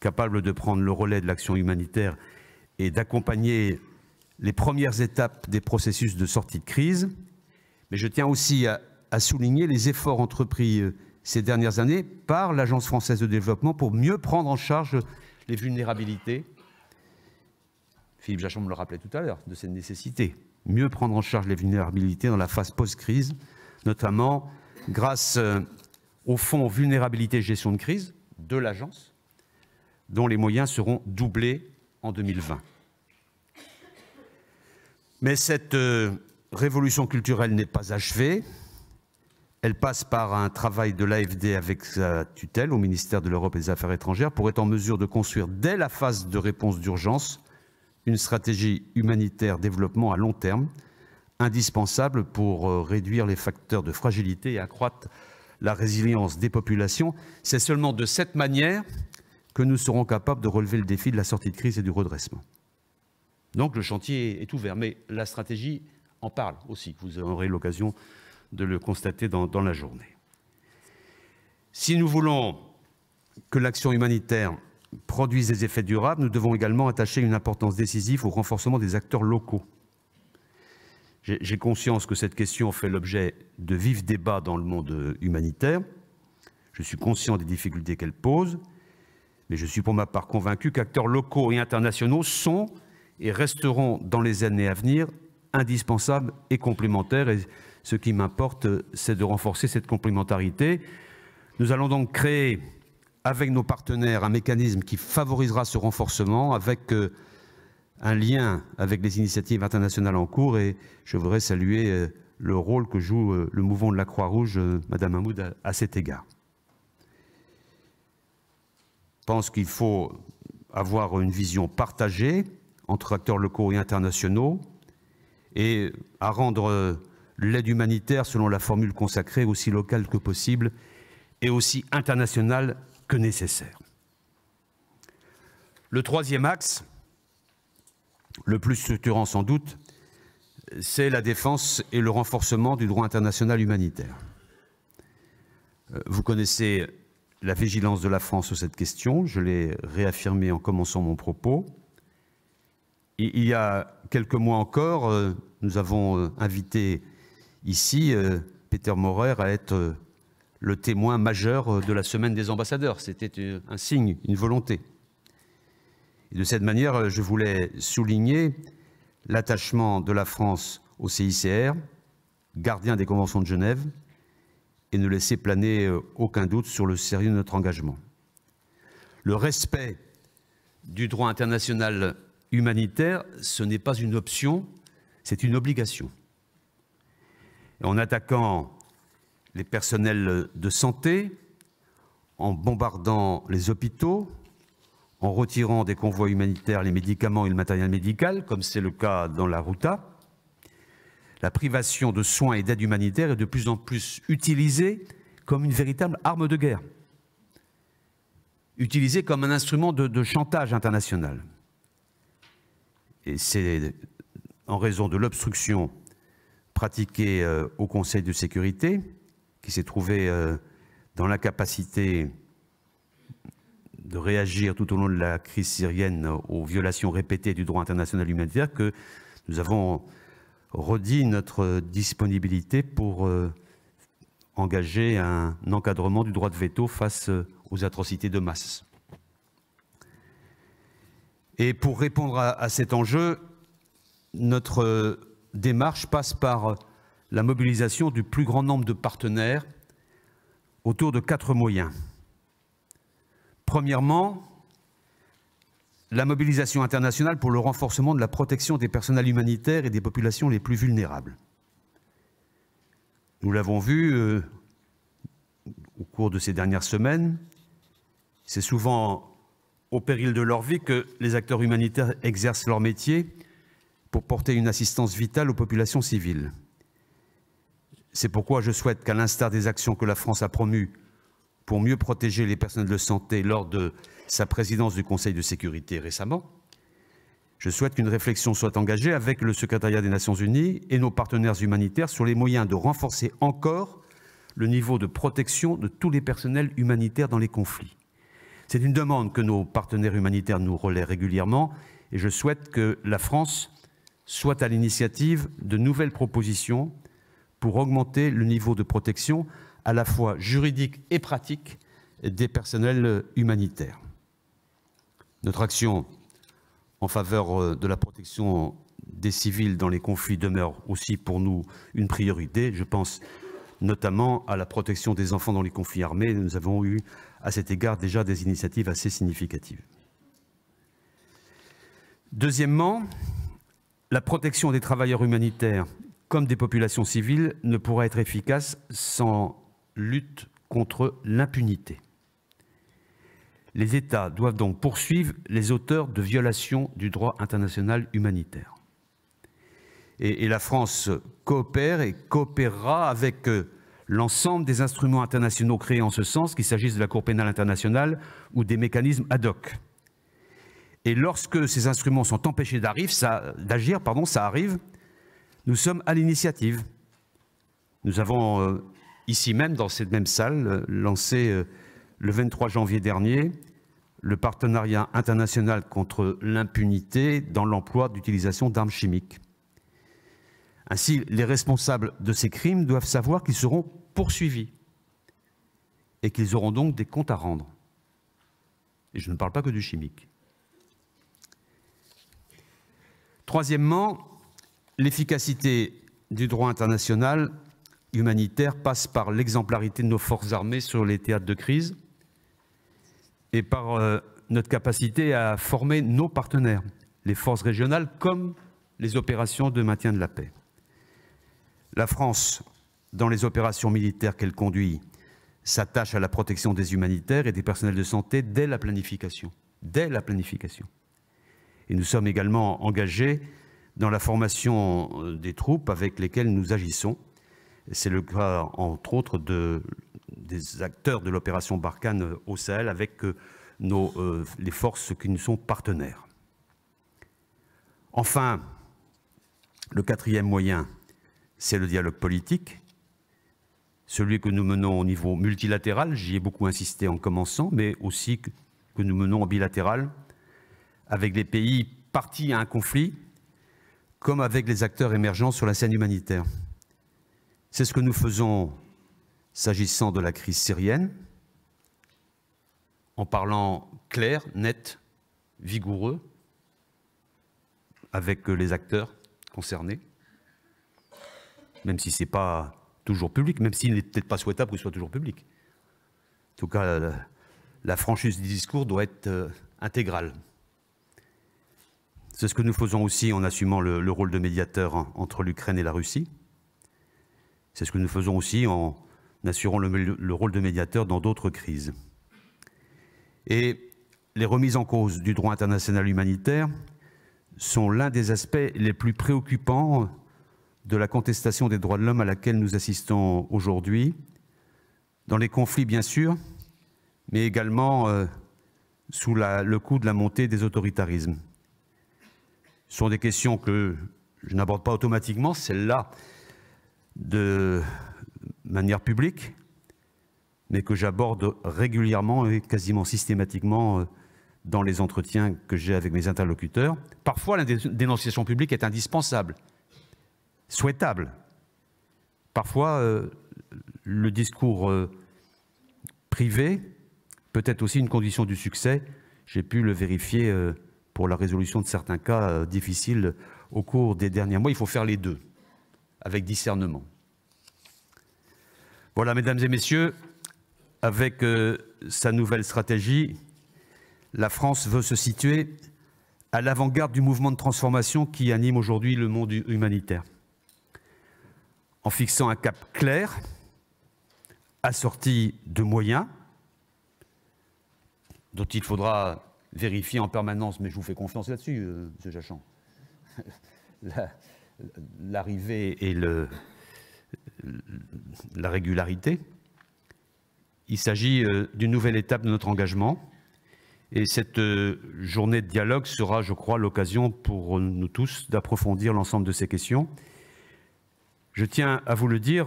capable de prendre le relais de l'action humanitaire et d'accompagner les premières étapes des processus de sortie de crise. Mais je tiens aussi à, souligner les efforts entrepris euh, ces dernières années par l'Agence française de développement pour mieux prendre en charge les vulnérabilités Philippe Jachon me le rappelait tout à l'heure, de cette nécessité. Mieux prendre en charge les vulnérabilités dans la phase post-crise, notamment grâce euh, au fonds vulnérabilité gestion de crise de l'agence, dont les moyens seront doublés en 2020. Mais cette euh, révolution culturelle n'est pas achevée. Elle passe par un travail de l'AFD avec sa tutelle au ministère de l'Europe et des Affaires étrangères pour être en mesure de construire dès la phase de réponse d'urgence une stratégie humanitaire développement à long terme, indispensable pour euh, réduire les facteurs de fragilité et accroître la résilience des populations. C'est seulement de cette manière que nous serons capables de relever le défi de la sortie de crise et du redressement. Donc le chantier est ouvert, mais la stratégie en parle aussi. Vous aurez l'occasion de le constater dans, dans la journée. Si nous voulons que l'action humanitaire produisent des effets durables, nous devons également attacher une importance décisive au renforcement des acteurs locaux. J'ai conscience que cette question fait l'objet de vifs débats dans le monde humanitaire. Je suis conscient des difficultés qu'elle pose, mais je suis pour ma part convaincu qu'acteurs locaux et internationaux sont et resteront dans les années à venir indispensables et complémentaires. Et ce qui m'importe, c'est de renforcer cette complémentarité. Nous allons donc créer avec nos partenaires un mécanisme qui favorisera ce renforcement avec euh, un lien avec les initiatives internationales en cours et je voudrais saluer euh, le rôle que joue euh, le mouvement de la Croix-Rouge, Madame Hamoud, à, à, cet égard. Je pense qu'il faut avoir une vision partagée entre acteurs locaux et internationaux et à rendre l'aide humanitaire selon la formule consacrée aussi locale que possible et aussi internationale que nécessaire. Le troisième axe, le plus structurant sans doute, c'est la défense et le renforcement du droit international humanitaire. Euh, vous connaissez la vigilance de la France sur cette question, je l'ai réaffirmé en commençant mon propos. il y a quelques mois encore, euh, nous avons euh, invité ici Peter Maurer à être le témoin majeur euh, de la semaine des ambassadeurs. C'était euh, un signe, une volonté. Et de cette manière, euh, je voulais souligner l'attachement de la France au CICR, gardien des conventions de Genève, et ne laisser planer aucun doute sur le sérieux de notre engagement. Le respect du droit international humanitaire, ce n'est pas une option, c'est une obligation. en attaquant les personnels de santé, en bombardant les hôpitaux, en retirant des convois humanitaires les médicaments et le matériel médical, comme c'est le cas dans la Ruta, La privation de soins et d'aide humanitaire est de plus en plus utilisée comme une véritable arme de guerre, utilisée comme un instrument de chantage international. Et c'est en raison de l'obstruction pratiquée euh, au Conseil de sécurité qui s'est trouvé euh, dans la capacité de réagir tout au long de la crise syrienne aux violations répétées du droit international humanitaire que nous avons redit notre disponibilité pour euh, engager un encadrement du droit de veto face euh, aux atrocités de masse. Et pour répondre à, cet enjeu, notre démarche passe par la mobilisation du plus grand nombre de partenaires autour de quatre moyens. Premièrement, la mobilisation internationale pour le renforcement de la protection des personnels humanitaires et des populations les plus vulnérables. Nous l'avons vu euh, au cours de ces dernières semaines, c'est souvent au péril de leur vie que les acteurs humanitaires exercent leur métier pour porter une assistance vitale aux populations civiles. C'est pourquoi je souhaite qu'à l'instar des actions que la France a promues pour mieux protéger les personnels de santé lors de sa présidence du Conseil de sécurité récemment, je souhaite qu'une réflexion soit engagée avec le secrétariat des Nations Unies et nos partenaires humanitaires sur les moyens de renforcer encore le niveau de protection de tous les personnels humanitaires dans les conflits. C'est une demande que nos partenaires humanitaires nous relaient régulièrement et je souhaite que la France soit à l'initiative de nouvelles propositions pour augmenter le niveau de protection à la fois juridique et pratique des personnels humanitaires. Notre action en faveur euh, de la protection des civils dans les conflits demeure aussi pour nous une priorité. Je pense notamment à la protection des enfants dans les conflits armés. Nous avons eu à cet égard déjà des initiatives assez significatives. Deuxièmement, la protection des travailleurs humanitaires comme des populations civiles, ne pourra être efficace sans lutte contre l'impunité. Les États doivent donc poursuivre les auteurs de violations du droit international humanitaire. Et, la France coopère et coopérera avec euh, l'ensemble des instruments internationaux créés en ce sens, qu'il s'agisse de la Cour pénale internationale ou des mécanismes ad hoc. Et lorsque ces instruments sont empêchés d'agir, ça arrive nous sommes à l'initiative. Nous avons, euh, ici même, dans cette même salle, euh, lancé euh, le 23 janvier dernier le partenariat international contre l'impunité dans l'emploi d'utilisation d'armes chimiques. Ainsi, les responsables de ces crimes doivent savoir qu'ils seront poursuivis et qu'ils auront donc des comptes à rendre. Et je ne parle pas que du chimique. Troisièmement, L'efficacité du droit international humanitaire passe par l'exemplarité de nos forces armées sur les théâtres de crise et par euh, notre capacité à former nos partenaires, les forces régionales comme les opérations de maintien de la paix. La France, dans les opérations militaires qu'elle conduit, s'attache à la protection des humanitaires et des personnels de santé dès la planification. Dès la planification. Et nous sommes également engagés dans la formation euh, des troupes avec lesquelles nous agissons. C'est le cas, entre autres, des acteurs de l'opération Barkhane euh, au Sahel avec euh, les forces qui nous sont partenaires. Enfin, le quatrième moyen, c'est le dialogue politique, celui que nous menons au niveau multilatéral, j'y ai beaucoup insisté en commençant, mais aussi que nous menons en bilatéral, avec des pays partis à un conflit, comme avec les acteurs émergents sur la scène humanitaire. C'est ce que nous faisons s'agissant de la crise syrienne, en parlant clair, net, vigoureux, avec les acteurs concernés, même si ce n'est pas toujours public, même s'il n'est peut-être pas souhaitable qu'il soit toujours public. En tout cas, la franchise du discours doit être euh, intégrale. C'est ce que nous faisons aussi en assumant le, rôle de médiateur entre l'Ukraine et la Russie. C'est ce que nous faisons aussi en assurant le, rôle de médiateur dans d'autres crises. Et les remises en cause du droit international humanitaire sont l'un des aspects les plus préoccupants de la contestation des droits de l'homme à laquelle nous assistons aujourd'hui, dans les conflits bien sûr, mais également euh, sous le coup de la montée des autoritarismes. Ce sont des questions que je n'aborde pas automatiquement, celle-là de manière publique, mais que j'aborde régulièrement et quasiment systématiquement euh, dans les entretiens que j'ai avec mes interlocuteurs. Parfois, la dénonciation publique est indispensable, souhaitable. Parfois, euh, le discours euh, privé peut être aussi une condition du succès. J'ai pu le vérifier pour la résolution de certains cas euh, difficiles au cours des derniers mois. Il faut faire les deux, avec discernement. Voilà, mesdames et messieurs, avec euh, sa nouvelle stratégie, la France veut se situer à l'avant-garde du mouvement de transformation qui anime aujourd'hui le monde humanitaire, en fixant un cap clair, assorti de moyens, dont il faudra vérifier en permanence, mais je vous fais confiance là-dessus, euh, M. Jachan. L'arrivée et la régularité, il s'agit euh, d'une nouvelle étape de notre engagement. Et cette euh, journée de dialogue sera, je crois, l'occasion pour nous tous d'approfondir l'ensemble de ces questions. Je tiens à vous le dire,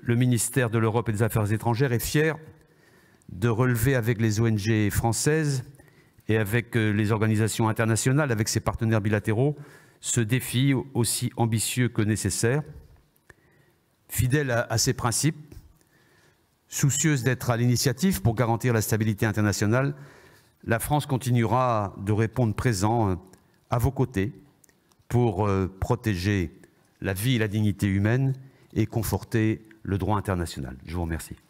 le ministère de l'Europe et des Affaires étrangères est fier de relever avec les ONG françaises et avec euh, les organisations internationales, avec ses partenaires bilatéraux, ce défi aussi ambitieux que nécessaire, fidèle à, ses principes, soucieuse d'être à l'initiative pour garantir la stabilité internationale, la France continuera de répondre présent euh, à vos côtés pour euh, protéger la vie et la dignité humaine et conforter le droit international. Je vous remercie.